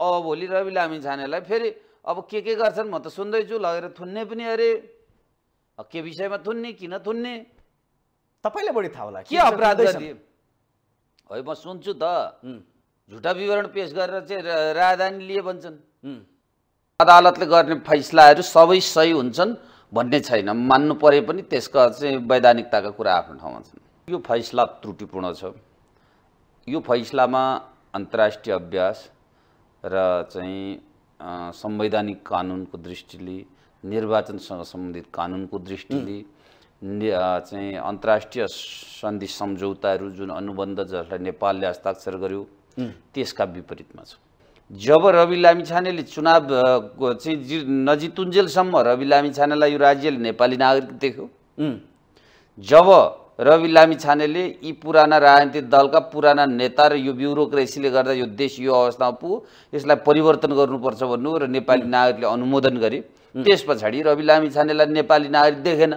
अब भोलि रवि लामी छानेलाई फेरि अब के के गर्छन् म त सुन्दैछु लगेर थुन्ने पनि अरे के विषयमा थुन्ने किन थुन्ने तपाईँलाई बढी थाहा होला के अपराध है म सुन्छु त झुटा विवरण पेस गरेर चाहिँ राजधानी लिए भन्छन् अदालतले गर्ने फैसलाहरू सबै सही हुन्छन् भन्ने छैन मान्नु परे पनि त्यसका चाहिँ वैधानिकताका कुरा आफ्नो ठाउँमा छन् यो फैसला त्रुटिपूर्ण छ यो फैसलामा अन्तर्राष्ट्रिय अभ्यास र चाहिँ संवैधानिक कानुनको दृष्टिले निर्वाचनसँग सम्बन्धित कानुनको दृष्टिले चाहिँ अन्तर्राष्ट्रिय सन्धि सम्झौताहरू जुन अनुबन्ध जसलाई नेपालले हस्ताक्षर गर्यो त्यसका विपरीतमा छ जब रवि लामिछानेले चुनाव चाहिँ जि नजितुन्जेलसम्म रवि लामिछानेलाई यो राज्यले नेपाली नागरिक देख्यो जब रवि लामी छानेले यी पुराना राजनीतिक दलका पुराना नेता र यो ब्युरोक्रेसीले गर्दा यो देश यो अवस्थामा पु यसलाई परिवर्तन गर्नुपर्छ भन्नु र नेपाली नागरिकले अनुमोदन गरे त्यस पछाडि रवि लामी छानेलाई नेपाली नागरिक देखेन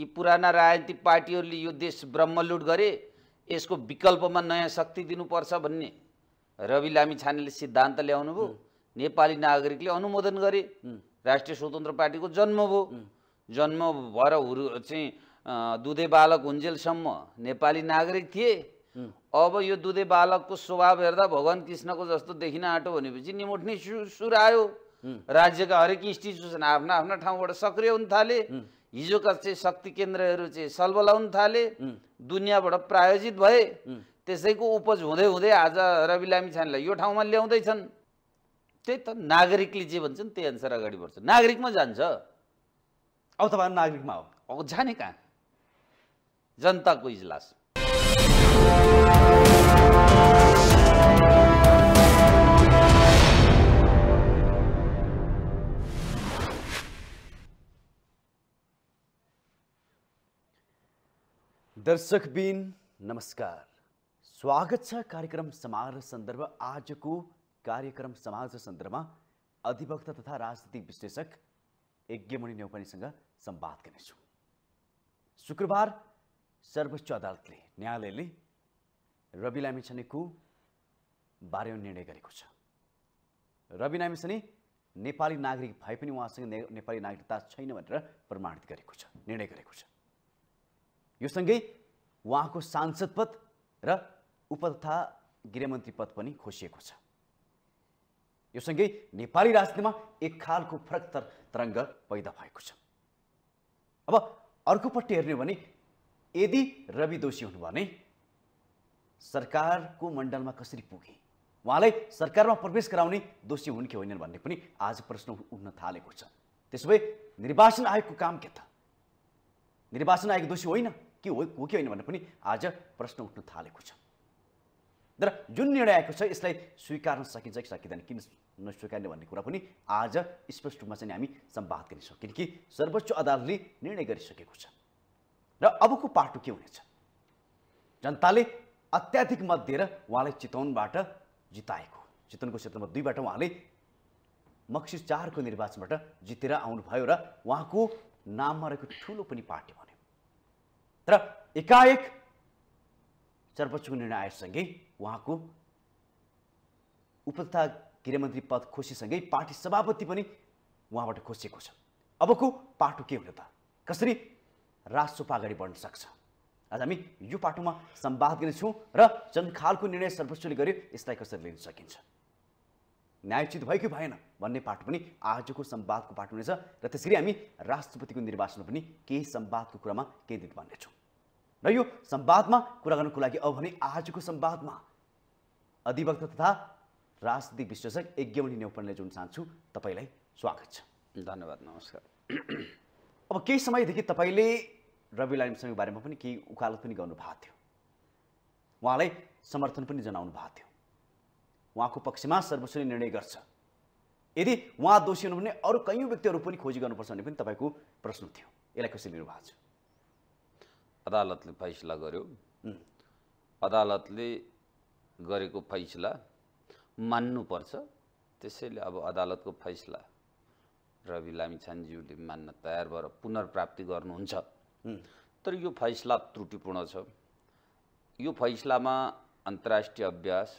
यी पुराना राजनीतिक पार्टीहरूले यो देश ब्रह्मलुट गरे यसको विकल्पमा नयाँ शक्ति दिनुपर्छ भन्ने रवि लामी छानेले सिद्धान्त भयो नेपाली नागरिकले अनुमोदन गरे राष्ट्रिय स्वतन्त्र पार्टीको जन्म भयो जन्म भएर हुरु चाहिँ दुधे बालक हुन्जेलसम्म नेपाली नागरिक थिए अब यो दुधे बालकको स्वभाव हेर्दा भगवान् कृष्णको जस्तो देखिन आँटो भनेपछि निमुट्ने सुर आयो राज्यका हरेक इन्स्टिट्युसन आफ्ना आफ्ना ठाउँबाट सक्रिय हुन थाले हिजोका चाहिँ शक्ति केन्द्रहरू चाहिँ सलबलाउन थाले दुनियाँबाट प्रायोजित भए त्यसैको उपज हुँदै हुँदै आज रवि लामी छानेलाई यो ठाउँमा ल्याउँदैछन् त्यही त नागरिकले जे भन्छन् त्यही अनुसार अगाडि बढ्छ नागरिकमा जान्छ अब तपाईँ नागरिकमा हो अब जाने कहाँ जनताको इजलास दर्शकबिन नमस्कार स्वागत छ कार्यक्रम समारोह सन्दर्भ आजको कार्यक्रम समाज सन्दर्भमा अधिवक्ता तथा राजनीतिक विश्लेषक यज्ञमणि नेौपानेसँग सम्वाद गर्नेछु शुक्रबार सर्वोच्च अदालतले न्यायालयले रवि लामिछानेको बारेमा निर्णय गरेको छ रवि लामिछाने नेपाली नागरिक भए पनि उहाँसँग ने, नेपाली नागरिकता छैन भनेर प्रमाणित गरेको छ निर्णय गरेको छ यो सँगै उहाँको सांसद पद र उप तथा गृहमन्त्री पद पनि खोसिएको छ यो सँगै नेपाली राजनीतिमा एक खालको फरक तर तरङ्ग पैदा भएको छ अब अर्कोपट्टि हेर्ने हो भने यदि रवि दोषी हुनु भने सरकारको मण्डलमा कसरी पुगे उहाँलाई सरकारमा प्रवेश गराउने दोषी हुन् कि होइनन् भन्ने पनि आज प्रश्न उठ्न थालेको छ त्यसो भए निर्वाचन आयोगको काम के त निर्वाचन आयोग दोषी होइन कि हो कि होइन भन्ने पनि आज प्रश्न उठ्न थालेको छ तर जुन निर्णय आएको छ यसलाई स्वीकार्न सकिन्छ कि सकिँदैन किन नस्वीकार्ने भन्ने कुरा पनि आज स्पष्ट रूपमा चाहिँ हामी सम्वाद गरिसक्यौँ किनकि सर्वोच्च अदालतले निर्णय गरिसकेको छ र अबको पाटो के हुनेछ जनताले अत्याधिक मत दिएर उहाँलाई चितवनबाट जिताएको चितवनको क्षेत्रमा दुईबाट उहाँले मक्सिस चारको निर्वाचनबाट जितेर आउनुभयो र उहाँको नाममा रहेको ठुलो पनि पार्टी भन्यो तर एकाएक सर्वोच्चको निर्णय आएसँगै उहाँको उप तथा गृहमन्त्री पद खोसीसँगै पार्टी सभापति पनि उहाँबाट खोसिएको छ अबको पाटो के हुने त कसरी राजसोपा अगाडि बढ्न सक्छ आज हामी यो पाटोमा सम्वाद गर्नेछौँ र जनखालको निर्णय सर्वोच्चले गर्यो यसलाई कसरी लिन सकिन्छ न्यायचित भयो कि भएन भन्ने पाटो पनि आजको सम्वादको पाठ हुनेछ र त्यसरी हामी राष्ट्रपतिको निर्वाचनमा पनि केही सम्वादको कुरामा केन्द्रित बन्नेछौँ र यो सम्वादमा कुरा गर्नको लागि अब भने आजको सम्वादमा अधिवक्ता तथा राजनीतिक विश्लेषक यज्ञमणि नेपालले जुन चाहन्छु तपाईँलाई स्वागत छ धन्यवाद नमस्कार अब केही समयदेखि तपाईँले रवि लाइमसँग बारेमा पनि केही उकालत पनि गर्नुभएको थियो उहाँलाई समर्थन पनि जनाउनु भएको थियो उहाँको पक्षमा सर्वोच्चले निर्णय गर्छ यदि उहाँ दोषी हुनु भने अरू कयौँ व्यक्तिहरू पनि खोजी गर्नुपर्छ भन्ने पनि तपाईँको प्रश्न थियो यसलाई कसरी लिनु भएको छ अदालतले फैसला गर्यो अदालतले गरेको फैसला मान्नुपर्छ त्यसैले अब अदालतको फैसला रवि लामिछानज्यूले मान्न तयार भएर पुनर्प्राप्ति गर्नुहुन्छ तर यो फैसला त्रुटिपूर्ण छ यो फैसलामा अन्तर्राष्ट्रिय अभ्यास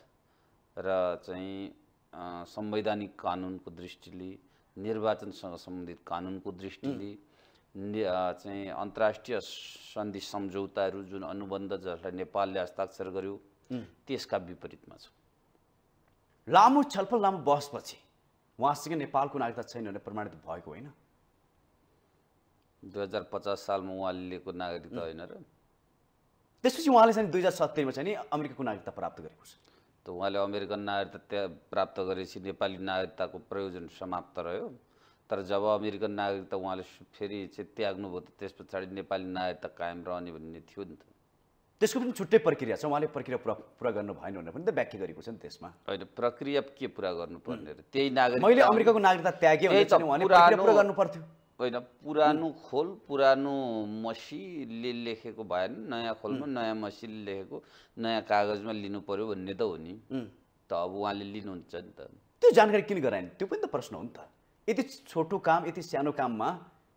र चाहिँ संवैधानिक कानुनको दृष्टिले निर्वाचनसँग सम्बन्धित कानुनको दृष्टिले चाहिँ अन्तर्राष्ट्रिय सन्धि सम्झौताहरू जुन अनुबन्ध जसलाई नेपालले हस्ताक्षर गर्यो त्यसका विपरीतमा छ लामो छलफल लामो बहसपछि उहाँसँग नेपालको नागरिकता छैन भनेर प्रमाणित भएको होइन दुई हजार पचास सालमा उहाँले लिएको नागरिकता होइन र त्यसपछि उहाँले चाहिँ दुई हजार सत्तरीमा चाहिँ अमेरिकाको नागरिकता प्राप्त गरेको छ त उहाँले अमेरिकन नागरिकता प्राप्त गरेपछि नेपाली नागरिकताको प्रयोजन समाप्त रह्यो तर जब अमेरिकन नागरिकता उहाँले फेरि चाहिँ त्याग्नुभयो त त्यस पछाडि नेपाली नागरिकता कायम रहने भन्ने थियो नि त त्यसको पनि छुट्टै प्रक्रिया छ उहाँले प्रक्रिया पुरा पुरा गर्नु भएन भनेर पनि त व्याख्या गरेको छ नि त्यसमा होइन प्रक्रिया के पुरा गर्नुपर्ने त्यही नागरिक मैले अमेरिकाको नागरिकता त्यागेँ पुरा गर्नु पर्थ्यो होइन पुरानो खोल पुरानो मसीले लेखेको भएन नयाँ खोलमा नयाँ मसीले लेखेको नयाँ कागजमा लिनु पर्यो भन्ने त हो नि त अब उहाँले लिनुहुन्छ नि त त्यो जानकारी किन गराएन त्यो पनि त प्रश्न हो नि त यति छोटो काम यति सानो काममा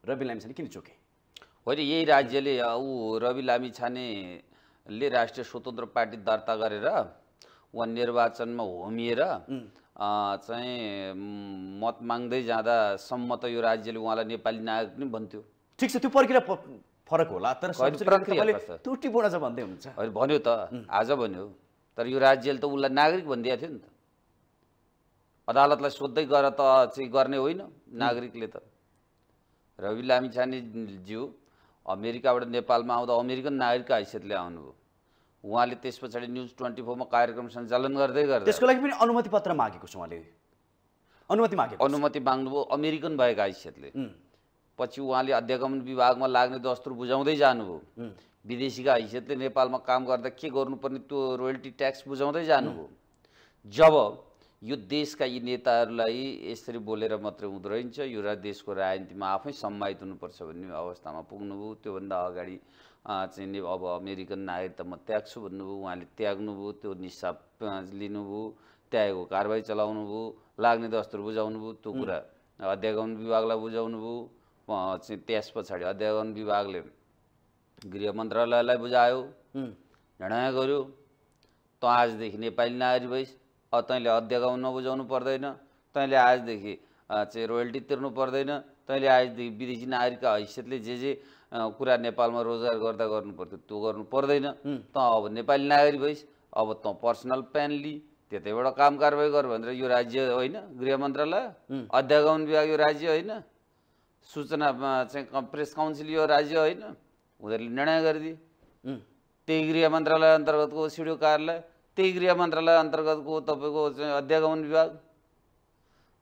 रवि लामिछाने किन चुके होइन यही राज्यले ऊ रवि लामिछाने ले राष्ट्रिय स्वतन्त्र पार्टी दर्ता गरेर वा निर्वाचनमा होमिएर चाहिँ मत माग्दै जाँदा सम्मत यो राज्यले उहाँलाई नेपाली नागरिक नै भन्थ्यो ठिक छ त्यो प्रक्रिया फरक होला तर त्रुटिपूर्ण छ भन्दै हुन्छ भन्यो त आज भन्यो तर यो राज्यले त उसलाई नागरिक भनिदिएको थियो नि त अदालतलाई सोद्धै गरेर त चाहिँ गर्ने होइन नागरिकले त रवि लामिछानेज्यू अमेरिकाबाट नेपालमा आउँदा अमेरिकन नागरिकका हैसियतले आउनुभयो उहाँले त्यस पछाडि न्युज ट्वेन्टी फोरमा कार्यक्रम सञ्चालन गर्दै गर्दा त्यसको लागि पनि अनुमति पत्र मागेको छ उहाँले अनुमति मागेको अनुमति माग्नुभयो अमेरिकन भएका हैसियतले पछि उहाँले अध्यागमन विभागमा लाग्ने दस्तुर बुझाउँदै जानुभयो विदेशीका हैसियतले नेपालमा काम गर्दा के गर्नुपर्ने त्यो रोयल्टी ट्याक्स बुझाउँदै जानुभयो जब यो देशका यी नेताहरूलाई यसरी बोलेर मात्रै हुँदो रहेछ यो रा देशको राजनीतिमा आफै सम्माहित हुनुपर्छ भन्ने अवस्थामा पुग्नुभयो त्योभन्दा अगाडि चाहिँ अब अमेरिकन नागरिकता म त्याग्छु भन्नुभयो उहाँले त्याग्नुभयो त्यो निसाब लिनुभयो त्यागेको कारवाही भयो लाग्ने दस्तुर भयो त्यो कुरा अध्यागमन विभागलाई बुझाउनुभयो चाहिँ त्यस पछाडि अध्यागमन विभागले गृह मन्त्रालयलाई बुझायो निर्णय गर्यो त आजदेखि नेपाली नागरिक भइस तैँले अध्यगाउँ नबुझाउनु पर्दैन तैँले आजदेखि चाहिँ रोयल्टी तिर्नु पर्दैन तैँले आजदेखि विदेशी नागरिकका हैसियतले जे जे कुरा नेपालमा रोजगार गर्दा गर्नु पर्थ्यो त्यो गर्नु पर्दैन त अब नेपाली नागरिक भइस् अब त पर्सनल प्यान लि त्यतैबाट काम कारवाही गर भनेर यो राज्य होइन गृह मन्त्रालय अध्यागमन विभाग यो राज्य होइन सूचना चाहिँ प्रेस काउन्सिल यो राज्य होइन उनीहरूले निर्णय गरिदिए त्यही गृह मन्त्रालय अन्तर्गतको सिडिओ कार्यालय त्यही गृह मन्त्रालय अन्तर्गतको तपाईँको अध्यागमन विभाग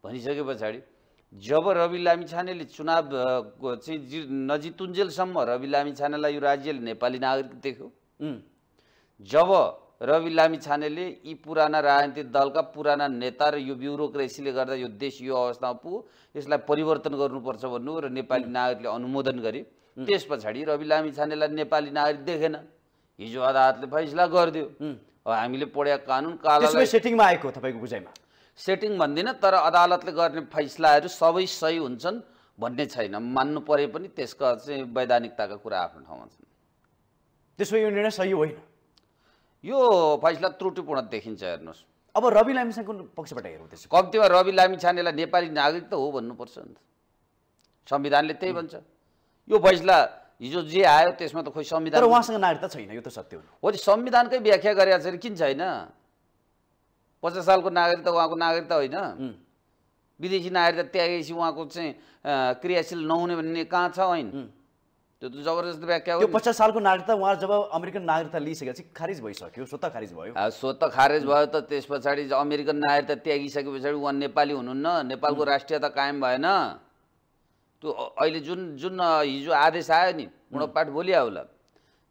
भनिसके पछाडि जब रवि लामिछानेले चुनाव चाहिँ जि नजितुन्जेलसम्म रवि लामिछानेलाई यो राज्यले नेपाली नागरिक देख्यो जब रवि लामिछानेले यी पुराना राजनीतिक दलका पुराना नेता र यो ब्युरोक्रेसीले गर्दा यो देश यो अवस्थामा पुग्यो यसलाई परिवर्तन गर्नुपर्छ भन्नु र नेपाली नागरिकले अनुमोदन गरे त्यस पछाडि रवि लामिछानेलाई नेपाली नागरिक देखेन हिजो अदालतले फैसला गरिदियो हामीले पढेका कानुन काललाई सेटिङमा आएको तपाईँको बुझाइमा सेटिङ भन्दिनँ तर अदालतले गर्ने फैसलाहरू सबै सही हुन्छन् भन्ने छैन मान्नु परे पनि त्यसको चाहिँ वैधानिकताका कुरा आफ्नो ठाउँमा छन् त्यसो यो निर्णय सही होइन यो फैसला त्रुटिपूर्ण देखिन्छ हेर्नुहोस् अब रवि लामिछानेको पक्षबाट हेरौँ त्यसो कम्तीमा रवि लामिछानेलाई नेपाली नागरिक त हो भन्नुपर्छ नि त संविधानले त्यही भन्छ यो फैसला हिजो जे आयो त्यसमा त खोइ संविधान उहाँसँग नागरिकता छैन यो त सत्य हो हो संविधानकै व्याख्या गरेका छैन किन छैन पचास सालको नागरिकता उहाँको नागरिकता होइन विदेशी नागरिकता त्यागेपछि उहाँको चाहिँ क्रियाशील नहुने भन्ने कहाँ छ होइन त्यो त जबरजस्त व्याख्या हो पचास सालको नागरिकता उहाँ जब अमेरिकन नागरिकता लिइसकेपछि खारिज भइसक्यो स्वतः खारिज भयो स्वतः खारेज भयो त त्यस पछाडि अमेरिकन नागरिकता त्यागिसके पछाडि उहाँ नेपाली हुनुहुन्न नेपालको राष्ट्रियता कायम भएन त्यो अहिले जुन जुन हिजो आदेश आयो नि गुणपाठ भोलि आउला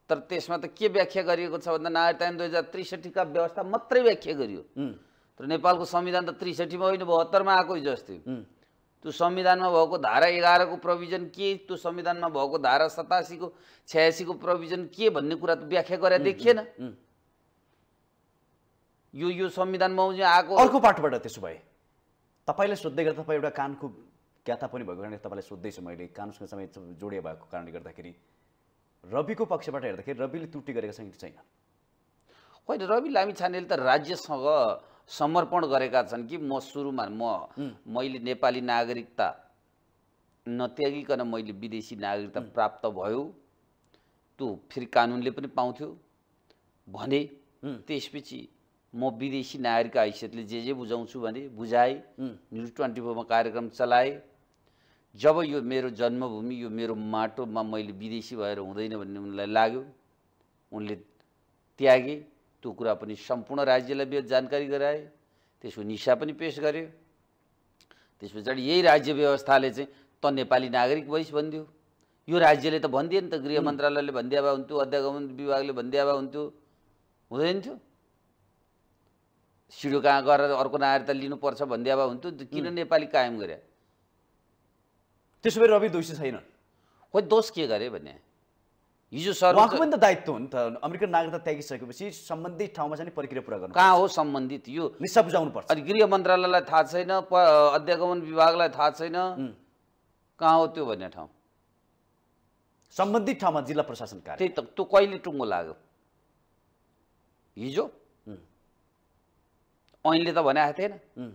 तर त्यसमा त के व्याख्या गरिएको छ भन्दा नागरिकता दुई हजार त्रिसठीका व्यवस्था मात्रै व्याख्या गरियो तर नेपालको संविधान त त्रिसठीमा होइन बहत्तरमा आएको हिजो अस्ति त्यो संविधानमा भएको धारा एघारको प्रोभिजन के त्यो संविधानमा भएको धारा सतासीको छयासीको प्रोभिजन के भन्ने कुरा त व्याख्या गरेर देखिएन यो यो संविधानमा आएको अर्को पाठबाट त्यसो भए तपाईँलाई सोध्दै गर्दा तपाईँ एउटा कानको क्याथा पनि भएको कारणले तपाईँलाई सोध्दैछु मैले कानुनसँग समय जोडिया भएको कारणले गर्दाखेरि रविको पक्षबाट हेर्दाखेरि रविले त्रुटि गरेका छन् छैन होइन रवि लामी छानेले त राज्यसँग समर्पण गरेका छन् कि म सुरुमा म मैले नेपाली नागरिकता नत्यागिकन मैले विदेशी नागरिकता प्राप्त भयो त्यो फेरि कानुनले पनि पाउँथ्यो भने त्यसपछि म विदेशी नागरिक हैसियतले जे जे बुझाउँछु भने बुझाएँ न्युज ट्वेन्टी फोरमा कार्यक्रम चलाएँ जब यो मेरो जन्मभूमि यो मेरो माटोमा मैले विदेशी भएर हुँदैन भन्ने उनलाई लाग्यो उनले त्यागे त्यो कुरा पनि सम्पूर्ण राज्यलाई जानकारी गराए त्यसको निसा पनि पेस गर्यो त्यस पछाडि यही राज्य व्यवस्थाले चाहिँ त नेपाली नागरिक भइस भनिदियो यो राज्यले त भनिदियो नि त गृह मन्त्रालयले भनिदिए भए हुन्थ्यो अध्यागमन विभागले भनिदिया भए हुन्थ्यो हुँदैन थियो सिडो कहाँ गएर अर्को नागरिकता लिनुपर्छ भनिदिया भए हुन्थ्यो किन नेपाली कायम गरे त्यसो भए रवि दोषी छैन खोइ दोष के गरे भने हिजो सर उहाँको पनि त दायित्व हो नि त अमेरिकन नागरिकता त्यागिसकेपछि सम्बन्धित ठाउँमा चाहिँ प्रक्रिया पुरा गर्नु कहाँ हो सम्बन्धित यो निशा बुझाउनु पर्छ अनि गृह मन्त्रालयलाई थाहा छैन अध्यागमन विभागलाई थाहा छैन कहाँ हो त्यो भन्ने ठाउँ सम्बन्धित ठाउँमा जिल्ला प्रशासन कार्य त्यही त त्यो कहिले टुङ्गो लाग्यो हिजो ऐनले त भनेको थिएन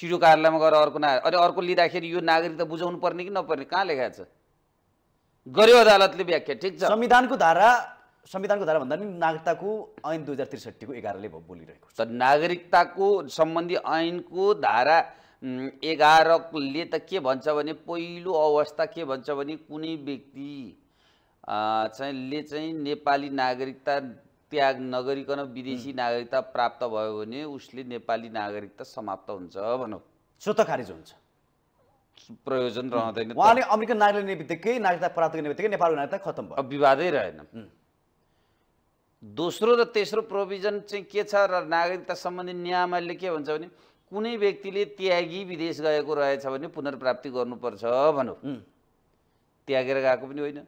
सिडिओ कार्यालयमा गएर अर्को ना अनि अर्को लिँदाखेरि यो नागरिकता बुझाउनु पर्ने कि नपर्ने कहाँ लेखाएको छ गऱ्यो अदालतले व्याख्या ठिक छ संविधानको धारा संविधानको धारा भन्दा पनि नागरिकताको ऐन दुई हजार त्रिसठीको एघारले बोलिरहेको छ नागरिकताको सम्बन्धी ऐनको धारा एघारले त के भन्छ भने पहिलो अवस्था के भन्छ भने कुनै व्यक्ति चाहिँ ले चाहिँ नेपाली नागरिकता त्याग नगरिकन विदेशी नागरिकता प्राप्त भयो भने उसले नेपाली नागरिकता समाप्त हुन्छ भनौँ स्वत खारिज हुन्छ प्रयोजन रहँदैन उहाँले अमेरिकन नागरिक लिने बित्तिकै नागरिकता प्राप्त गर्ने बित्तिकै नेपाली नागरिकता खत्तम भयो विवादै रहेन दोस्रो र तेस्रो प्रोभिजन चाहिँ के छ र नागरिकता सम्बन्धी नियमले के भन्छ भने कुनै व्यक्तिले त्यागी विदेश गएको रहेछ भने पुनर्प्राप्ति गर्नुपर्छ भनौँ त्यागेर गएको पनि होइन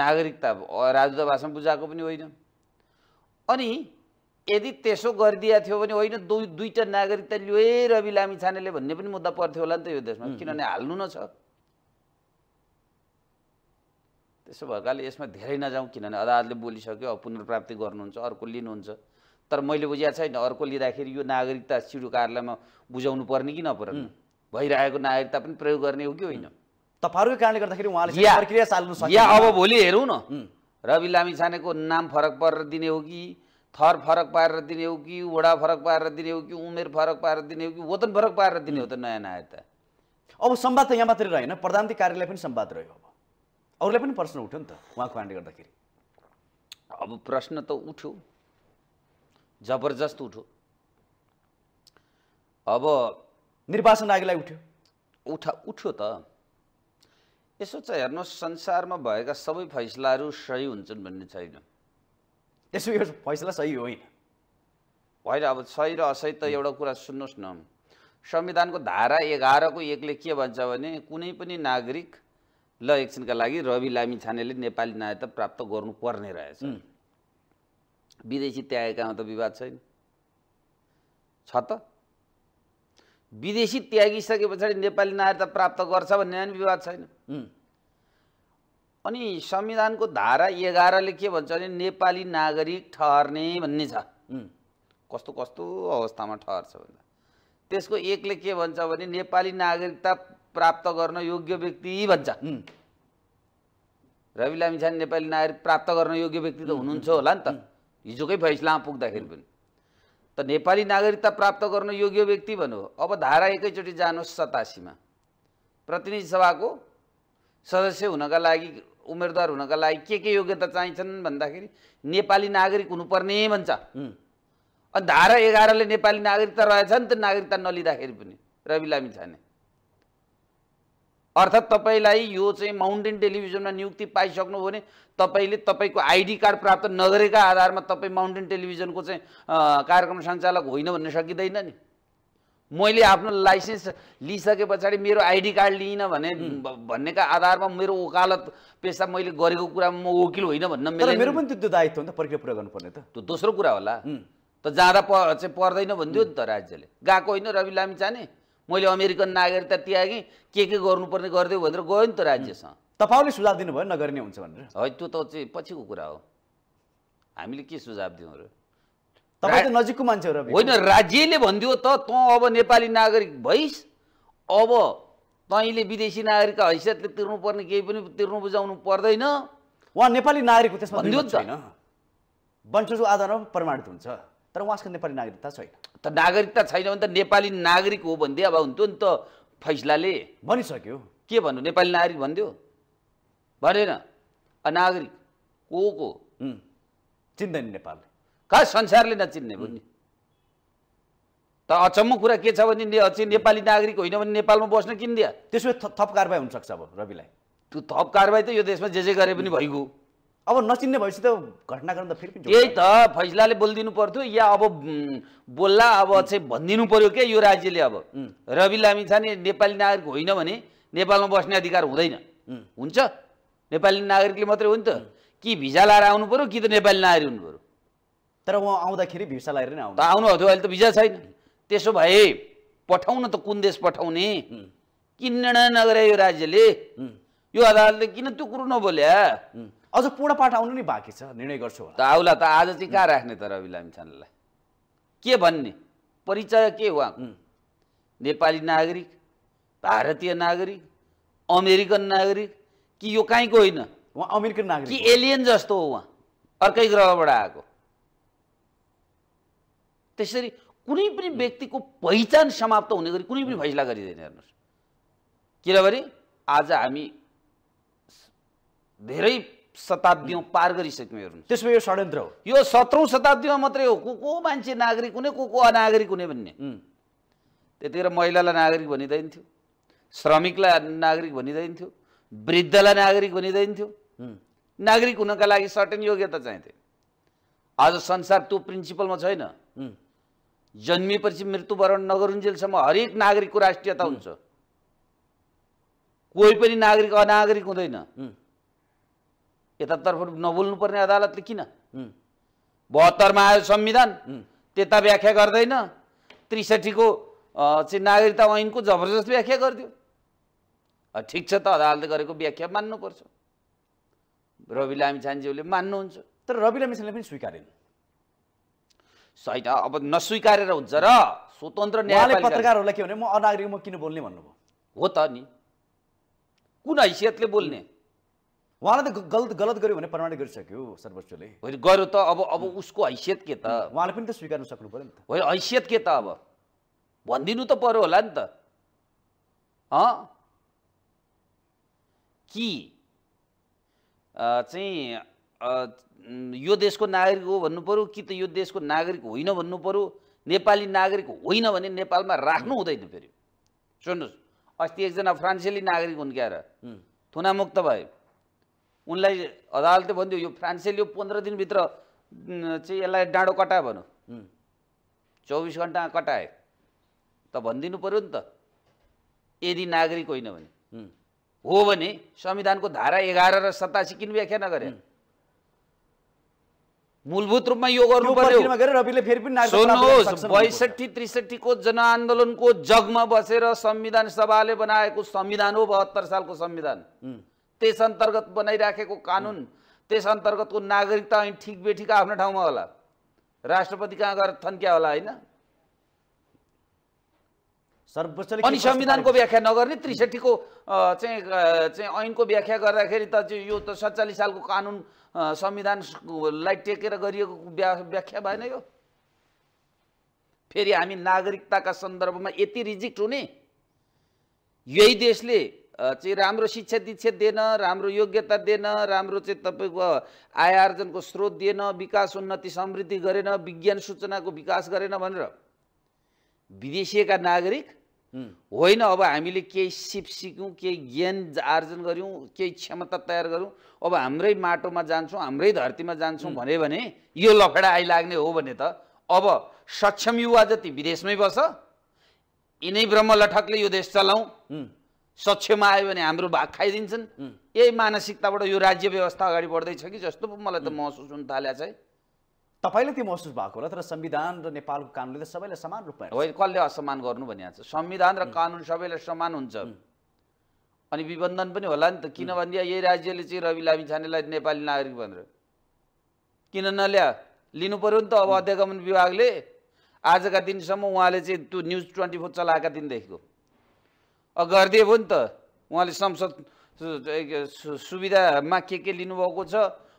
नागरिकता राजदूतावासमा बुझाएको पनि होइन अनि यदि त्यसो गरिदिएको थियो भने होइन दुई दुईवटा नागरिकता लियो रवि लामी छानेले भन्ने पनि मुद्दा पर्थ्यो होला नि त यो देशमा किनभने हाल्नु न छ त्यसो भएकाले यसमा धेरै नजाउँ किनभने अदालतले बोलिसक्यो अब पुनर्प्राप्ति गर्नुहुन्छ अर्को लिनुहुन्छ तर मैले बुझेको छैन अर्को लिँदाखेरि यो नागरिकता सिडु म बुझाउनु पर्ने कि नपर्ने भइरहेको नागरिकता पनि प्रयोग गर्ने हो कि होइन तपाईँहरूकै कारणले गर्दाखेरि उहाँले प्रक्रिया चाल्नु सक्छ या अब भोलि हेरौँ न रवि लामी छानेको नाम फरक परेर दिने हो कि थर फरक पारेर दिने हो कि वडा फरक पारेर दिने हो कि उमेर फरक पारेर दिने हो कि वतन फरक पारेर दिने हो त नयाँ नयाँ त अब सम्वाद त यहाँ मात्रै रहेन प्रधानमन्त्री कार्यालय पनि सम्वाद रह्यो अब अरूलाई पनि प्रश्न उठ्यो नि त उहाँको कारणले गर्दाखेरि अब प्रश्न त उठ्यो जबरजस्त उठ्यो अब निर्वाचन आयोगलाई उठ्यो उठ उठ्यो त यसो चाहिँ हेर्नुहोस् संसारमा भएका सबै फैसलाहरू सही हुन्छन् भन्ने छैन यसो यो फैसला सही होइन होइन अब सही र असही त एउटा कुरा सुन्नुहोस् न संविधानको धारा एघारको एकले के भन्छ भने कुनै पनि नागरिक ल एकछिनका लागि रवि लामी छानेले नेपाली नागरिकता प्राप्त गर्नुपर्ने रहेछ विदेशी त्यागेकामा त विवाद छैन छ त विदेशी त्यागिसके पछाडि नेपाली नागरिकता प्राप्त गर्छ भन्ने पनि विवाद छैन अनि संविधानको धारा एघारले के भन्छ भने नेपाली नागरिक ठहरने भन्ने छ कस्तो कस्तो अवस्थामा ठहर्छ भन्दा त्यसको एकले के भन्छ भने नेपाली नागरिकता प्राप्त गर्न योग्य व्यक्ति भन्छ रवि लामिछाने नेपाली नागरिक प्राप्त गर्न योग्य व्यक्ति त हुनुहुन्छ होला नि त हिजोकै फैसलामा पुग्दाखेरि पनि त नेपाली नागरिकता प्राप्त गर्न योग्य व्यक्ति भन्नु अब धारा एकैचोटि जानुहोस् सतासीमा प्रतिनिधि सभाको सदस्य हुनका लागि उम्मेदवार हुनका लागि के के योग्यता चाहिन्छन् भन्दाखेरि नेपाली नागरिक हुनुपर्ने भन्छ अनि धारा एघारले नेपाली नागरिकता रहेछ नि त नागरिकता नलिँदाखेरि पनि रवि लामी छाने अर्थात् तपाईँलाई यो चाहिँ माउन्टेन टेलिभिजनमा नियुक्ति पाइसक्नुभयो भने तपाईँले तपाईँको आइडी कार्ड प्राप्त नगरेका आधारमा तपाईँ माउन्टेन टेलिभिजनको चाहिँ कार्यक्रम सञ्चालक होइन भन्न सकिँदैन नि मैले आफ्नो लाइसेन्स लिइसके पछाडि मेरो आइडी कार्ड लिइनँ भने भन्नेका आधारमा मेरो वकालत पेसा मैले गरेको कुरामा म वकिल होइन भन्न मेरो मेरो पनि त्यो दायित्व हो त प्रक्रिया पुरा गर्नुपर्ने त त्यो दोस्रो कुरा होला त जाँदा प चाहिँ पर्दैन भनिदियो नि त राज्यले गएको होइन रवि लामी जाने मैले अमेरिकन नागरिकता त्यागेँ के के गर्नुपर्ने गरिदियो भनेर गयो नि त राज्यसँग तपाईँले सुझाव दिनुभयो नगर्ने हुन्छ भनेर है त्यो त चाहिँ पछिको कुरा हो हामीले के सुझाव दियौँ र तपाईँ त नजिकको मान्छे हो र होइन राज्यले भनिदियो त तँ अब नेपाली नागरिक भइस अब तैँले विदेशी नागरिकका हैसियतले तिर्नुपर्ने केही पनि तिर्नु बुझाउनु पर्दैन उहाँ नेपाली नागरिक हो त्यसमा भनिदियो नि वंशजको आधारमा प्रमाणित हुन्छ तर उहाँसँग नेपाली नागरिकता छैन त नागरिकता छैन भने त नेपाली नागरिक हो भन्दै अब हुन्थ्यो नि त फैसलाले भनिसक्यो के भन्नु नेपाली नागरिक भनिदियो भनेन नागरिक को को चिन्दैन नेपालले कहाँ संसारले नचिन्ने भन्ने त अचम्म कुरा के छ भने अझै नेपाली नागरिक होइन भने नेपालमा बस्न किन दिया त्यसो थप कारवाही हुनसक्छ अब रविलाई त्यो थप कारवाही त यो देशमा जे जे गरे पनि भइगयो अब नचिन्ने भएपछि त घटनाक्रम त फेरि यही त फैसलाले बोलिदिनु पर्थ्यो या अब बोल्ला अब चाहिँ भनिदिनु पर्यो क्या यो राज्यले अब रवि लामी लामिछाने नेपाली नागरिक होइन भने नेपालमा बस्ने अधिकार हुँदैन हुन्छ नेपाली नागरिकले मात्रै हो नि त कि भिजा लाएर आउनु पऱ्यो कि त नेपाली नागरिक हुनु पऱ्यो तर उहाँ आउँदाखेरि भिसा लाएर नै आउनु आउनु थियो अहिले त भिजा छैन त्यसो भए पठाउन त कुन देश पठाउने किन निर्णय नगरे यो राज्यले यो अदालतले किन त्यो कुरो नबोल्या अझ पूर्ण पाठ आउनु नै बाँकी छ निर्णय गर्छु त आउला त आज चाहिँ कहाँ राख्ने त रवि लामिछानेलाई के भन्ने परिचय के हो नेपाली नागरिक भारतीय नागरिक अमेरिकन नागरिक कि यो कहीँको होइन उहाँ अमेरिकन नागरिक कि एलियन जस्तो हो उहाँ अर्कै ग्रहबाट आएको त्यसरी कुनै पनि व्यक्तिको पहिचान समाप्त हुने गरी कुनै पनि फैसला गरिँदैन हेर्नुहोस् किनभने आज हामी धेरै शताब्दियौँ पार गरिसक्यौँ त्यसमा यो षड्यन्त्र हो यो सत्रौँ शताब्दीमा मात्रै हो को को मान्छे नागरिक हुने को को अनागरिक हुने भन्ने त्यतिखेर महिलालाई नागरिक भनिँदैन थियो श्रमिकलाई नागरिक भनिँदैन थियो वृद्धलाई नागरिक भनिँदैन थियो नागरिक हुनका लागि सर्टेन योग्यता चाहिन्थे आज संसार त्यो प्रिन्सिपलमा छैन जन्मिएपछि मृत्युवरण नगरुन्जेलसम्म हरेक नागरिकको राष्ट्रियता हुन्छ कोही पनि नागरिक अनागरिक हुँदैन यतातर्फ नबोल्नुपर्ने अदालतले किन बहत्तरमा आयो संविधान त्यता व्याख्या गर्दैन त्रिसठीको चाहिँ नागरिकता ऐनको जबरजस्त व्याख्या गरिदियो ठिक छ त अदालतले गरेको व्याख्या मान्नुपर्छ रवि लामिछानेज्यूले मान्नुहुन्छ तर रवि लामिछानेले पनि स्वीकारेन होइन अब नस्वीकारेर हुन्छ र स्वतन्त्र न्यायालय पत्रकारहरूलाई के भने म अनागरिक म किन बोल्ने भन्नुभयो हो त नि कुन हैसियतले बोल्ने उहाँले त गलत गलत गर्यो भने प्रमाणित गरिसक्यो सर्वोच्चले होइन गर्यो त अब अब उसको हैसियत के त उहाँले पनि त स्वीकार्नु सक्नु पऱ्यो नि त होइन हैसियत के त अब भनिदिनु त पऱ्यो होला नि त कि चाहिँ यो देशको नागरिक हो भन्नु पऱ्यो कि त यो देशको नागरिक होइन भन्नु पऱ्यो नेपाली नागरिक होइन भने नेपालमा राख्नु हुँदैन फेरि सुन्नुहोस् अस्ति एकजना फ्रान्सेली नागरिक हुन् क्या र थुनामुक्त भयो उनलाई अदालतले भनिदियो यो फ्रान्सेल यो पन्ध्र दिनभित्र चाहिँ यसलाई डाँडो कटायो भनौँ चौबिस घन्टा कटाए त भनिदिनु पऱ्यो नि त यदि नागरिक होइन भने हो भने संविधानको धारा एघार र सतासी किन व्याख्या नगरे मूलभूत रूपमा यो गर्नु पर्यो सुन्नुहोस् बैसठी त्रिसठीको जनआन्दोलनको जगमा बसेर संविधान सभाले बनाएको संविधान हो बहत्तर सालको संविधान त्यस अन्तर्गत बनाइराखेको कानुन त्यस अन्तर्गतको नागरिकता अनि ठिक बेठिका आफ्नो ठाउँमा होला राष्ट्रपति कहाँ गएर थन्क्या होला होइन सर्वोच्चले अनि संविधानको व्याख्या नगर्ने त्रिसठीको चाहिँ चाहिँ ऐनको व्याख्या गर्दाखेरि त यो त सत्तालिस सालको कानुन संविधानलाई टेकेर गरिएको व्याख्या भएन यो फेरि हामी नागरिकताका सन्दर्भमा यति रिजिक्ट हुने यही देशले चाहिँ राम्रो शिक्षा दीक्षा दिएन राम्रो योग्यता दिएन राम्रो चाहिँ तपाईँको आय आर्जनको स्रोत दिएन विकास उन्नति समृद्धि गरेन विज्ञान सूचनाको विकास गरेन भनेर विदेशिएका नागरिक होइन अब हामीले केही सिप सिक्यौँ केही ज्ञान आर्जन गऱ्यौँ केही क्षमता तयार गऱ्यौँ अब हाम्रै माटोमा जान्छौँ हाम्रै धरतीमा जान्छौँ भन्यो भने यो लफडा आइलाग्ने हो भने त अब सक्षम युवा जति विदेशमै बस यिनै ब्रह्म लठकले यो देश चलाउँ सक्षम आयो भने हाम्रो भाग खाइदिन्छन् यही मानसिकताबाट यो राज्य व्यवस्था अगाडि बढ्दैछ कि जस्तो पो मलाई त महसुस हुन थाल्यो चाहिँ तपाईँले त्यो महसुस भएको होला तर संविधान र नेपालको कानुनले त सबैलाई समान रूपमा होइन कसले असमान गर्नु भनिएको छ संविधान र कानुन सबैलाई समान हुन्छ अनि विबन्धन पनि होला नि त किन भनिदिया यही राज्यले चाहिँ रवि लामिछानेलाई नेपाली नागरिक भनेर किन नल्या लिनु पऱ्यो नि त अब अध्यागमन विभागले आजका दिनसम्म उहाँले चाहिँ त्यो न्युज ट्वेन्टी फोर चलाएका दिनदेखिको गरिदिए भयो नि त उहाँले संसद सुविधामा के के लिनुभएको छ